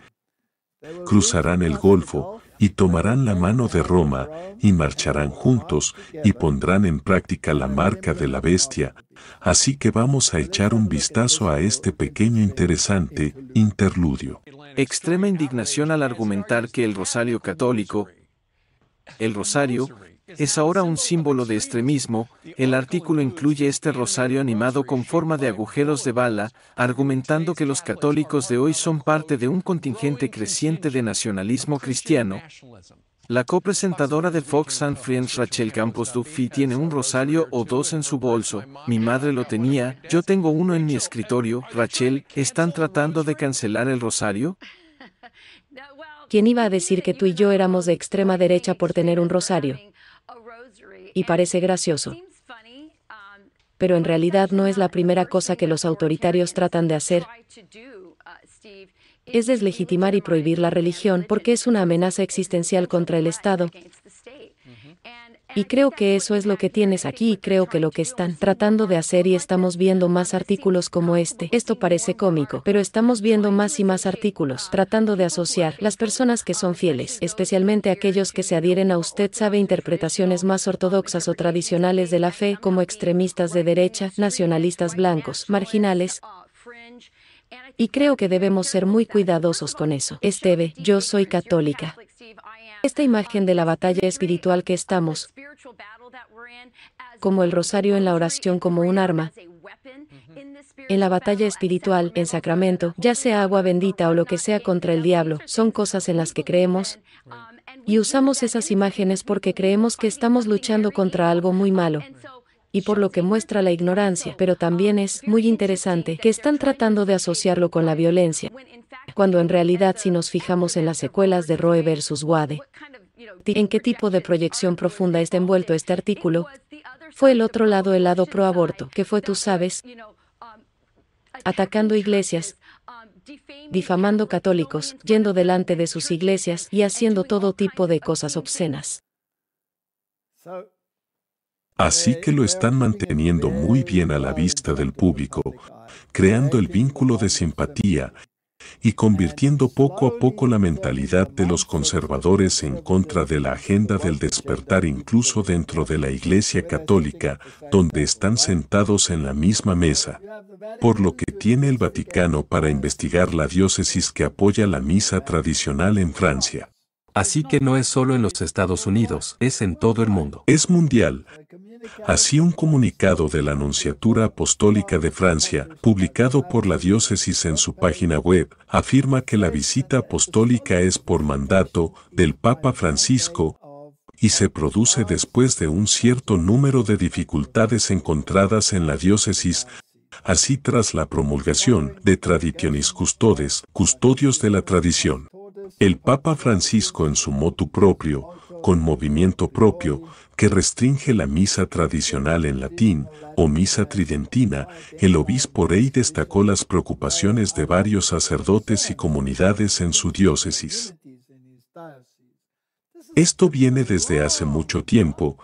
Cruzarán el Golfo, y tomarán la mano de Roma, y marcharán juntos, y pondrán en práctica la marca de la bestia. Así que vamos a echar un vistazo a este pequeño interesante interludio. Extrema indignación al argumentar que el rosario católico, el rosario, es ahora un símbolo de extremismo, el artículo incluye este rosario animado con forma de agujeros de bala, argumentando que los católicos de hoy son parte de un contingente creciente de nacionalismo cristiano. La copresentadora de Fox and Friends Rachel Campos Duffy tiene un rosario o dos en su bolso, mi madre lo tenía, yo tengo uno en mi escritorio, Rachel, ¿están tratando de cancelar el rosario? ¿Quién iba a decir que tú y yo éramos de extrema derecha por tener un rosario? y parece gracioso. Pero en realidad no es la primera cosa que los autoritarios tratan de hacer. Es deslegitimar y prohibir la religión porque es una amenaza existencial contra el Estado, y creo que eso es lo que tienes aquí y creo que lo que están tratando de hacer y estamos viendo más artículos como este. Esto parece cómico, pero estamos viendo más y más artículos tratando de asociar las personas que son fieles, especialmente aquellos que se adhieren a usted sabe interpretaciones más ortodoxas o tradicionales de la fe como extremistas de derecha, nacionalistas blancos, marginales, y creo que debemos ser muy cuidadosos con eso. Esteve, yo soy católica. Esta imagen de la batalla espiritual que estamos, como el rosario en la oración como un arma, en la batalla espiritual, en sacramento, ya sea agua bendita o lo que sea contra el diablo, son cosas en las que creemos y usamos esas imágenes porque creemos que estamos luchando contra algo muy malo y por lo que muestra la ignorancia, pero también es muy interesante que están tratando de asociarlo con la violencia cuando en realidad si nos fijamos en las secuelas de Roe versus Wade, en qué tipo de proyección profunda está envuelto este artículo, fue el otro lado, el lado pro aborto, que fue, tú sabes, atacando iglesias, difamando católicos, yendo delante de sus iglesias y haciendo todo tipo de cosas obscenas. Así que lo están manteniendo muy bien a la vista del público, creando el vínculo de simpatía y convirtiendo poco a poco la mentalidad de los conservadores en contra de la agenda del despertar incluso dentro de la Iglesia Católica, donde están sentados en la misma mesa. Por lo que tiene el Vaticano para investigar la diócesis que apoya la misa tradicional en Francia. Así que no es solo en los Estados Unidos, es en todo el mundo. Es mundial, así un comunicado de la Anunciatura Apostólica de Francia, publicado por la diócesis en su página web, afirma que la visita apostólica es por mandato del Papa Francisco y se produce después de un cierto número de dificultades encontradas en la diócesis así tras la promulgación de Traditionis Custodes, custodios de la tradición. El Papa Francisco en su motu propio con movimiento propio, que restringe la misa tradicional en latín o misa tridentina, el obispo rey destacó las preocupaciones de varios sacerdotes y comunidades en su diócesis. Esto viene desde hace mucho tiempo,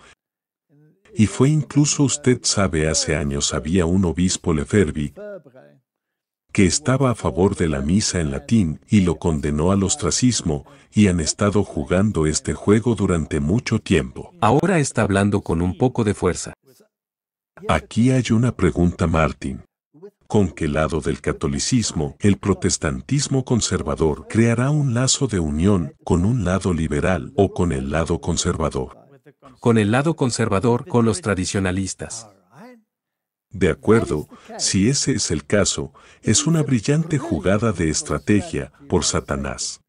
y fue incluso usted sabe hace años había un obispo Lefervi, que estaba a favor de la misa en latín y lo condenó al ostracismo, y han estado jugando este juego durante mucho tiempo. Ahora está hablando con un poco de fuerza. Aquí hay una pregunta, Martin. ¿Con qué lado del catolicismo el protestantismo conservador creará un lazo de unión con un lado liberal o con el lado conservador? Con el lado conservador, con los tradicionalistas. De acuerdo, si ese es el caso, es una brillante jugada de estrategia por Satanás.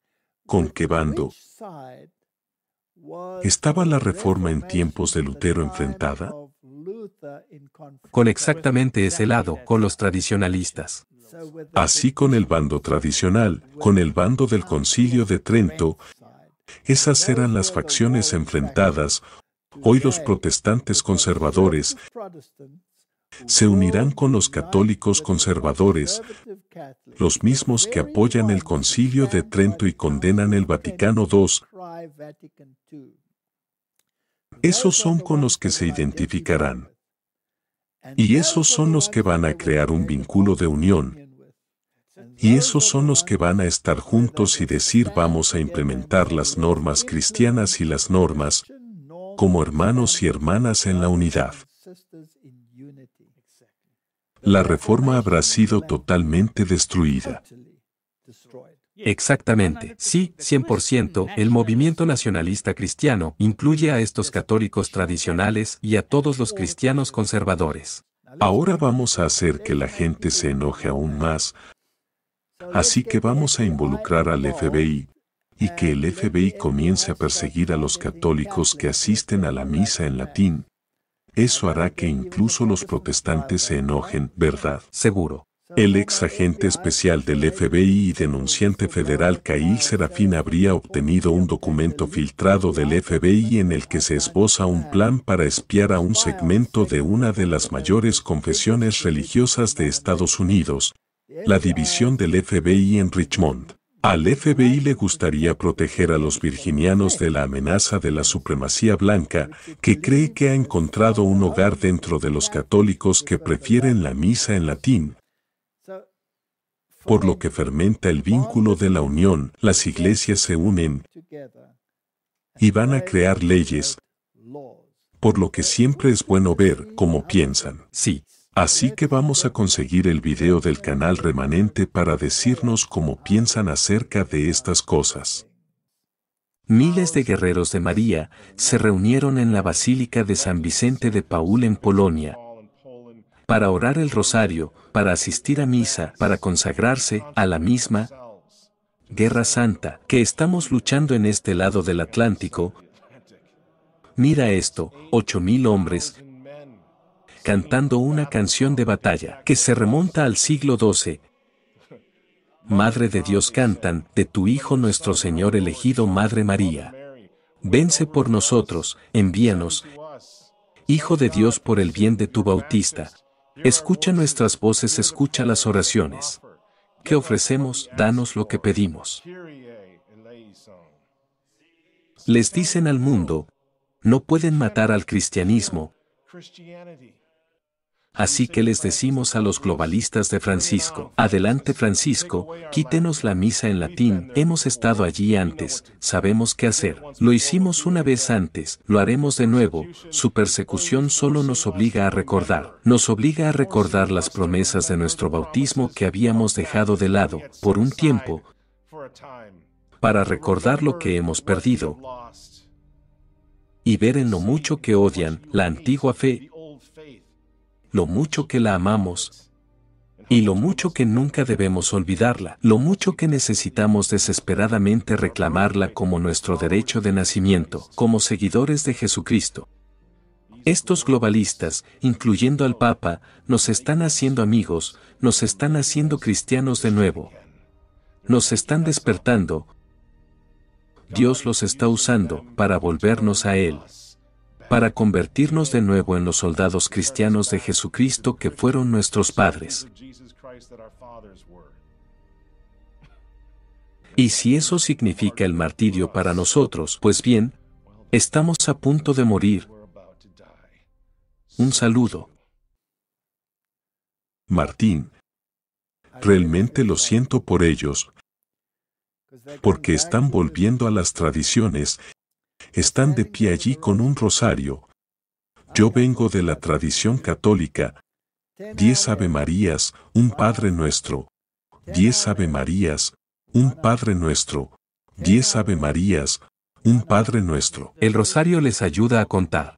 ¿Con qué bando estaba la reforma en tiempos de Lutero enfrentada? Con exactamente ese lado, con los tradicionalistas. Así con el bando tradicional, con el bando del concilio de Trento, esas eran las facciones enfrentadas, hoy los protestantes conservadores, se unirán con los católicos conservadores, los mismos que apoyan el concilio de Trento y condenan el Vaticano II. Esos son con los que se identificarán. Y esos son los que van a crear un vínculo de unión. Y esos son los que van a estar juntos y decir vamos a implementar las normas cristianas y las normas como hermanos y hermanas en la unidad la reforma habrá sido totalmente destruida. Exactamente, sí, 100%, el movimiento nacionalista cristiano incluye a estos católicos tradicionales y a todos los cristianos conservadores. Ahora vamos a hacer que la gente se enoje aún más, así que vamos a involucrar al FBI y que el FBI comience a perseguir a los católicos que asisten a la misa en latín eso hará que incluso los protestantes se enojen, ¿verdad? Seguro. El ex agente especial del FBI y denunciante federal Cail Serafín habría obtenido un documento filtrado del FBI en el que se esboza un plan para espiar a un segmento de una de las mayores confesiones religiosas de Estados Unidos, la división del FBI en Richmond. Al FBI le gustaría proteger a los virginianos de la amenaza de la supremacía blanca, que cree que ha encontrado un hogar dentro de los católicos que prefieren la misa en latín, por lo que fermenta el vínculo de la unión, las iglesias se unen y van a crear leyes, por lo que siempre es bueno ver cómo piensan. Sí, Así que vamos a conseguir el video del canal remanente para decirnos cómo piensan acerca de estas cosas. Miles de guerreros de María se reunieron en la Basílica de San Vicente de Paul en Polonia para orar el rosario, para asistir a misa, para consagrarse a la misma Guerra Santa que estamos luchando en este lado del Atlántico. Mira esto, 8.000 hombres, cantando una canción de batalla que se remonta al siglo XII. Madre de Dios cantan, de tu Hijo nuestro Señor elegido Madre María. Vence por nosotros, envíanos, Hijo de Dios por el bien de tu Bautista. Escucha nuestras voces, escucha las oraciones. ¿Qué ofrecemos? Danos lo que pedimos. Les dicen al mundo, no pueden matar al cristianismo, Así que les decimos a los globalistas de Francisco, adelante Francisco, quítenos la misa en latín, hemos estado allí antes, sabemos qué hacer, lo hicimos una vez antes, lo haremos de nuevo, su persecución solo nos obliga a recordar, nos obliga a recordar las promesas de nuestro bautismo que habíamos dejado de lado, por un tiempo, para recordar lo que hemos perdido y ver en lo mucho que odian la antigua fe lo mucho que la amamos y lo mucho que nunca debemos olvidarla, lo mucho que necesitamos desesperadamente reclamarla como nuestro derecho de nacimiento, como seguidores de Jesucristo. Estos globalistas, incluyendo al Papa, nos están haciendo amigos, nos están haciendo cristianos de nuevo. Nos están despertando. Dios los está usando para volvernos a Él para convertirnos de nuevo en los soldados cristianos de Jesucristo que fueron nuestros padres. Y si eso significa el martirio para nosotros, pues bien, estamos a punto de morir. Un saludo. Martín. Realmente lo siento por ellos, porque están volviendo a las tradiciones están de pie allí con un rosario. Yo vengo de la tradición católica. Diez Ave Marías, un Padre Nuestro. Diez Ave Marías, un Padre Nuestro. Diez Ave Marías, un Padre Nuestro. El rosario les ayuda a contar.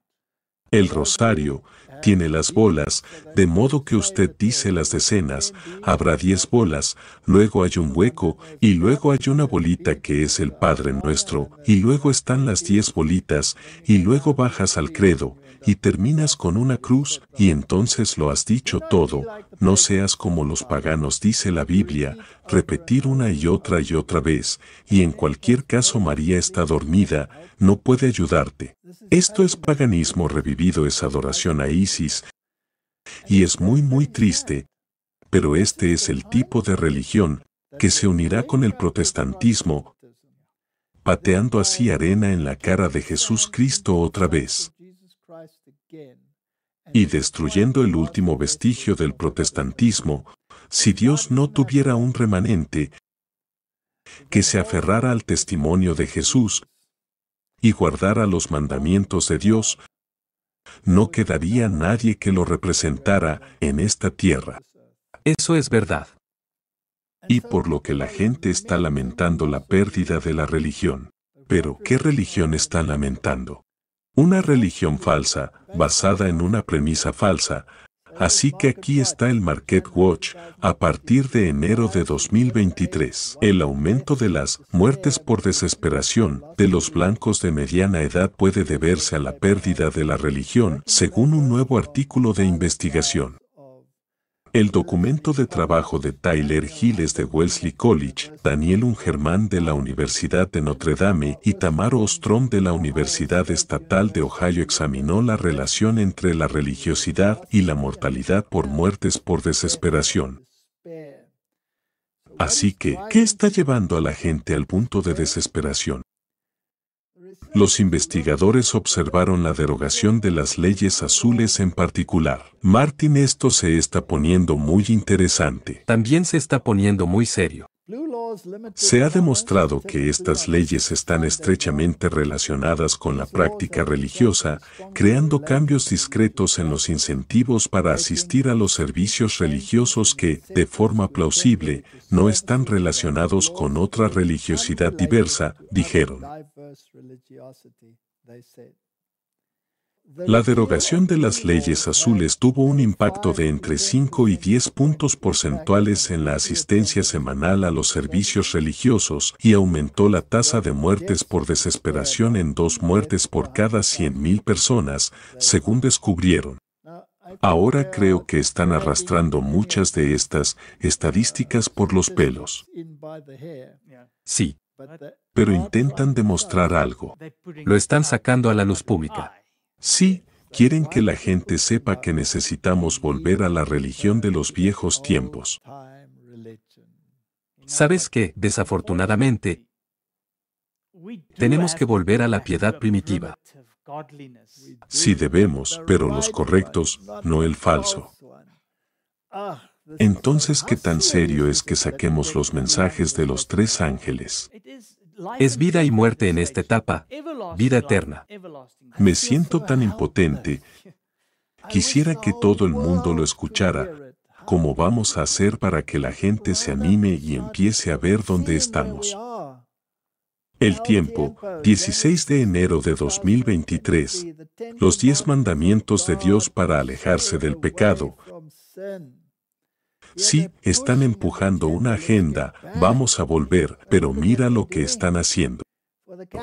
El rosario tiene las bolas, de modo que usted dice las decenas, habrá diez bolas, luego hay un hueco, y luego hay una bolita que es el Padre nuestro, y luego están las diez bolitas, y luego bajas al credo, y terminas con una cruz, y entonces lo has dicho todo, no seas como los paganos dice la Biblia, repetir una y otra y otra vez, y en cualquier caso María está dormida, no puede ayudarte. Esto es paganismo revivido, es adoración a Isis, y es muy muy triste, pero este es el tipo de religión que se unirá con el protestantismo, pateando así arena en la cara de Jesús Cristo otra vez y destruyendo el último vestigio del protestantismo, si Dios no tuviera un remanente que se aferrara al testimonio de Jesús y guardara los mandamientos de Dios, no quedaría nadie que lo representara en esta tierra. Eso es verdad. Y por lo que la gente está lamentando la pérdida de la religión. Pero, ¿qué religión está lamentando? Una religión falsa, basada en una premisa falsa, Así que aquí está el Market Watch a partir de enero de 2023. El aumento de las muertes por desesperación de los blancos de mediana edad puede deberse a la pérdida de la religión, según un nuevo artículo de investigación. El documento de trabajo de Tyler Giles de Wellesley College, Daniel Ungerman de la Universidad de Notre Dame y Tamaro Ostrom de la Universidad Estatal de Ohio examinó la relación entre la religiosidad y la mortalidad por muertes por desesperación. Así que, ¿qué está llevando a la gente al punto de desesperación? los investigadores observaron la derogación de las leyes azules en particular. Martin esto se está poniendo muy interesante. También se está poniendo muy serio. Se ha demostrado que estas leyes están estrechamente relacionadas con la práctica religiosa, creando cambios discretos en los incentivos para asistir a los servicios religiosos que, de forma plausible, no están relacionados con otra religiosidad diversa, dijeron. La derogación de las leyes azules tuvo un impacto de entre 5 y 10 puntos porcentuales en la asistencia semanal a los servicios religiosos y aumentó la tasa de muertes por desesperación en dos muertes por cada 100.000 personas, según descubrieron. Ahora creo que están arrastrando muchas de estas estadísticas por los pelos. Sí. Pero intentan demostrar algo. Lo están sacando a la luz pública. Sí, quieren que la gente sepa que necesitamos volver a la religión de los viejos tiempos. ¿Sabes qué? Desafortunadamente, tenemos que volver a la piedad primitiva. Sí debemos, pero los correctos, no el falso. Entonces, ¿qué tan serio es que saquemos los mensajes de los tres ángeles? Es vida y muerte en esta etapa, vida eterna. Me siento tan impotente. Quisiera que todo el mundo lo escuchara. ¿Cómo vamos a hacer para que la gente se anime y empiece a ver dónde estamos? El tiempo, 16 de enero de 2023. Los 10 mandamientos de Dios para alejarse del pecado sí, están empujando una agenda, vamos a volver, pero mira lo que están haciendo.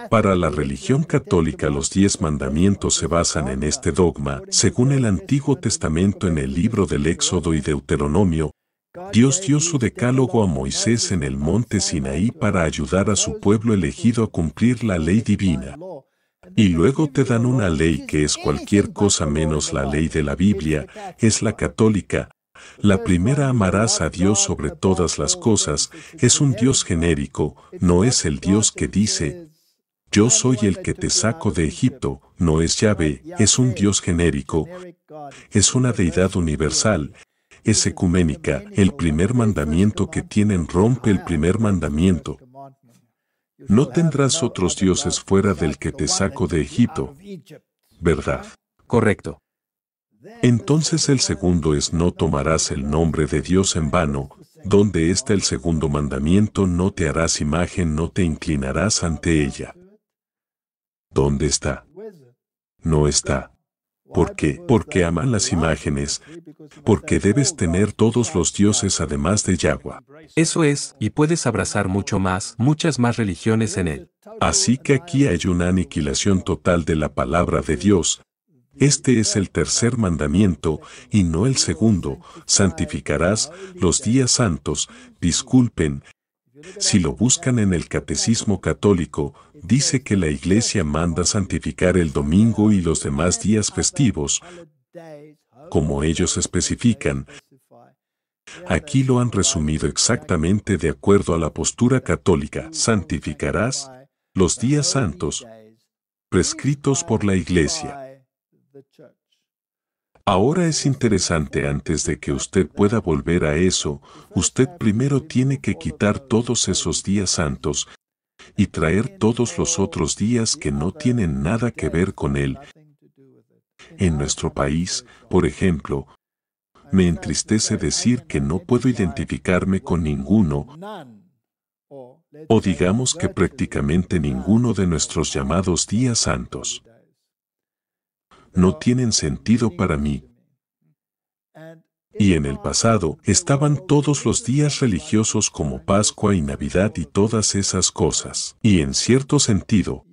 Para la religión católica los diez mandamientos se basan en este dogma, según el Antiguo Testamento en el libro del Éxodo y Deuteronomio, Dios dio su decálogo a Moisés en el monte Sinaí para ayudar a su pueblo elegido a cumplir la ley divina. Y luego te dan una ley que es cualquier cosa menos la ley de la Biblia, es la católica, la primera amarás a Dios sobre todas las cosas es un Dios genérico, no es el Dios que dice, yo soy el que te saco de Egipto, no es llave, es un Dios genérico, es una deidad universal, es ecuménica, el primer mandamiento que tienen rompe el primer mandamiento. No tendrás otros dioses fuera del que te saco de Egipto. ¿Verdad? Correcto. Entonces el segundo es no tomarás el nombre de Dios en vano, donde está el segundo mandamiento no te harás imagen, no te inclinarás ante ella. ¿Dónde está? No está. ¿Por qué? Porque aman las imágenes. Porque debes tener todos los dioses además de Yahweh. Eso es, y puedes abrazar mucho más, muchas más religiones en él. Así que aquí hay una aniquilación total de la palabra de Dios, este es el tercer mandamiento y no el segundo. Santificarás los días santos. Disculpen. Si lo buscan en el Catecismo Católico, dice que la Iglesia manda santificar el domingo y los demás días festivos, como ellos especifican. Aquí lo han resumido exactamente de acuerdo a la postura católica. Santificarás los días santos prescritos por la Iglesia. Ahora es interesante antes de que usted pueda volver a eso, usted primero tiene que quitar todos esos días santos y traer todos los otros días que no tienen nada que ver con él. En nuestro país, por ejemplo, me entristece decir que no puedo identificarme con ninguno, o digamos que prácticamente ninguno de nuestros llamados días santos no tienen sentido para mí. Y en el pasado estaban todos los días religiosos como Pascua y Navidad y todas esas cosas. Y en cierto sentido,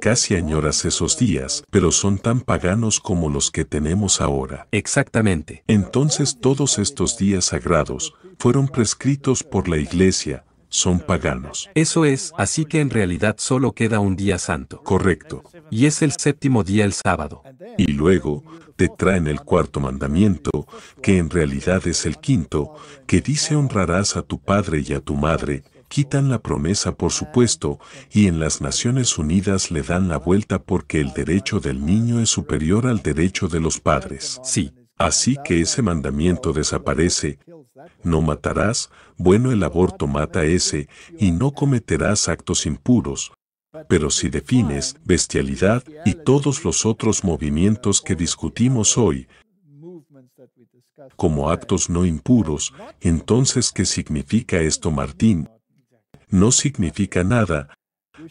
casi añoras esos días, pero son tan paganos como los que tenemos ahora. Exactamente. Entonces todos estos días sagrados fueron prescritos por la iglesia, son paganos. Eso es, así que en realidad solo queda un día santo. Correcto. Y es el séptimo día el sábado. Y luego te traen el cuarto mandamiento, que en realidad es el quinto, que dice honrarás a tu padre y a tu madre, quitan la promesa por supuesto, y en las Naciones Unidas le dan la vuelta porque el derecho del niño es superior al derecho de los padres. Sí. Así que ese mandamiento desaparece, no matarás, bueno el aborto mata ese, y no cometerás actos impuros, pero si defines bestialidad y todos los otros movimientos que discutimos hoy como actos no impuros, entonces ¿qué significa esto, Martín? No significa nada.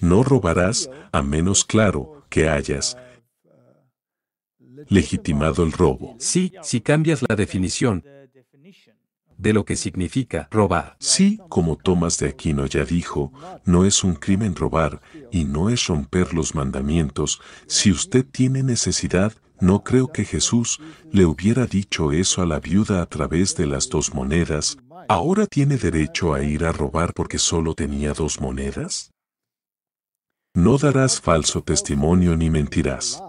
No robarás, a menos claro, que hayas legitimado el robo. Sí, si cambias la definición, de lo que significa robar. Sí, como Tomás de Aquino ya dijo, no es un crimen robar y no es romper los mandamientos. Si usted tiene necesidad, no creo que Jesús le hubiera dicho eso a la viuda a través de las dos monedas. ¿Ahora tiene derecho a ir a robar porque solo tenía dos monedas? No darás falso testimonio ni mentirás.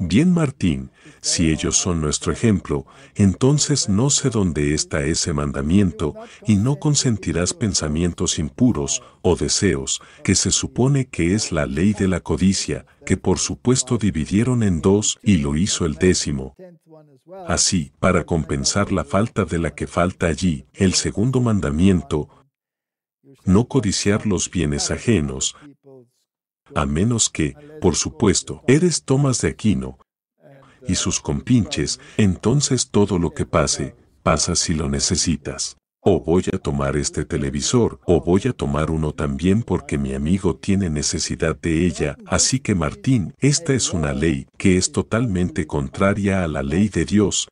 Bien, Martín, si ellos son nuestro ejemplo, entonces no sé dónde está ese mandamiento y no consentirás pensamientos impuros o deseos, que se supone que es la ley de la codicia, que por supuesto dividieron en dos y lo hizo el décimo. Así, para compensar la falta de la que falta allí, el segundo mandamiento, no codiciar los bienes ajenos, a menos que, por supuesto, eres Tomás de Aquino y sus compinches, entonces todo lo que pase, pasa si lo necesitas. O voy a tomar este televisor, o voy a tomar uno también porque mi amigo tiene necesidad de ella. Así que Martín, esta es una ley que es totalmente contraria a la ley de Dios,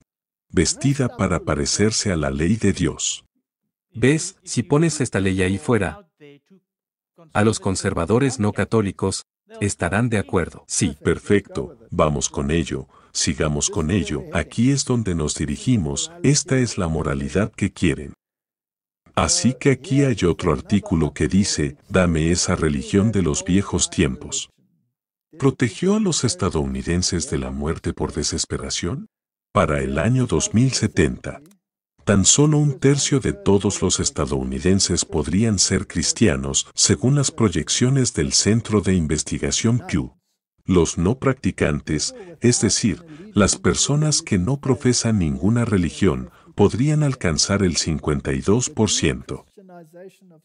vestida para parecerse a la ley de Dios. ¿Ves? Si pones esta ley ahí fuera, a los conservadores no católicos, estarán de acuerdo. Sí, perfecto, vamos con ello, sigamos con ello, aquí es donde nos dirigimos, esta es la moralidad que quieren. Así que aquí hay otro artículo que dice, dame esa religión de los viejos tiempos. ¿Protegió a los estadounidenses de la muerte por desesperación? Para el año 2070, Tan solo un tercio de todos los estadounidenses podrían ser cristianos, según las proyecciones del Centro de Investigación Pew. Los no practicantes, es decir, las personas que no profesan ninguna religión, podrían alcanzar el 52%.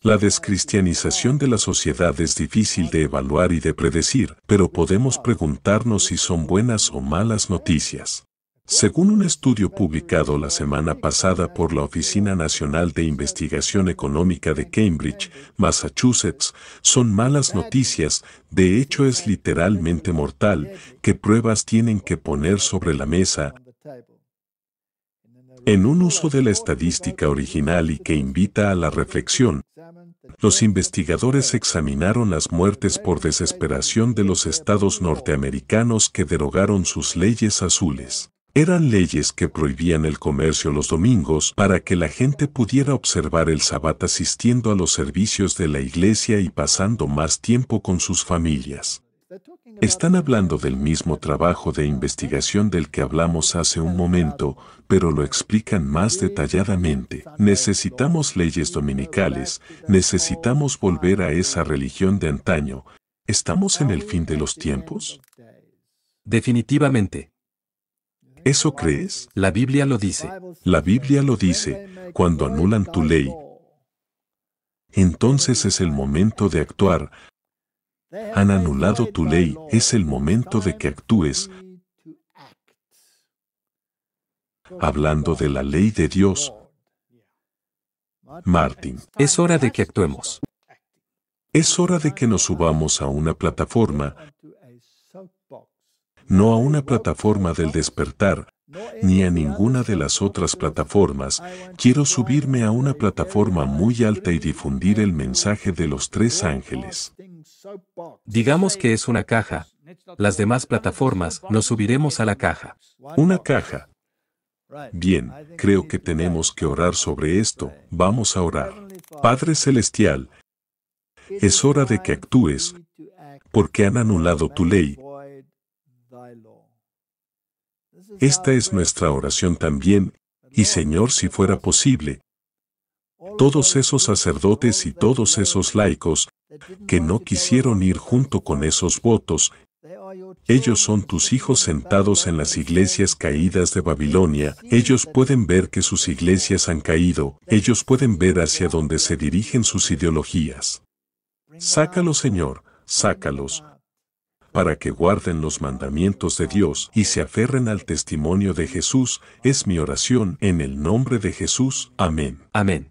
La descristianización de la sociedad es difícil de evaluar y de predecir, pero podemos preguntarnos si son buenas o malas noticias. Según un estudio publicado la semana pasada por la Oficina Nacional de Investigación Económica de Cambridge, Massachusetts, son malas noticias, de hecho es literalmente mortal, que pruebas tienen que poner sobre la mesa en un uso de la estadística original y que invita a la reflexión. Los investigadores examinaron las muertes por desesperación de los estados norteamericanos que derogaron sus leyes azules. Eran leyes que prohibían el comercio los domingos para que la gente pudiera observar el sabbat asistiendo a los servicios de la iglesia y pasando más tiempo con sus familias. Están hablando del mismo trabajo de investigación del que hablamos hace un momento, pero lo explican más detalladamente. Necesitamos leyes dominicales, necesitamos volver a esa religión de antaño. ¿Estamos en el fin de los tiempos? Definitivamente. ¿Eso crees? La Biblia lo dice. La Biblia lo dice. Cuando anulan tu ley, entonces es el momento de actuar. Han anulado tu ley, es el momento de que actúes. Hablando de la ley de Dios, Martin, es hora de que actuemos. Es hora de que nos subamos a una plataforma no a una plataforma del despertar, ni a ninguna de las otras plataformas, quiero subirme a una plataforma muy alta y difundir el mensaje de los tres ángeles. Digamos que es una caja. Las demás plataformas nos subiremos a la caja. Una caja. Bien, creo que tenemos que orar sobre esto. Vamos a orar. Padre Celestial, es hora de que actúes, porque han anulado tu ley, Esta es nuestra oración también, y Señor si fuera posible, todos esos sacerdotes y todos esos laicos que no quisieron ir junto con esos votos, ellos son tus hijos sentados en las iglesias caídas de Babilonia, ellos pueden ver que sus iglesias han caído, ellos pueden ver hacia dónde se dirigen sus ideologías. Sácalos Señor, sácalos, para que guarden los mandamientos de Dios y se aferren al testimonio de Jesús, es mi oración en el nombre de Jesús. Amén. Amén.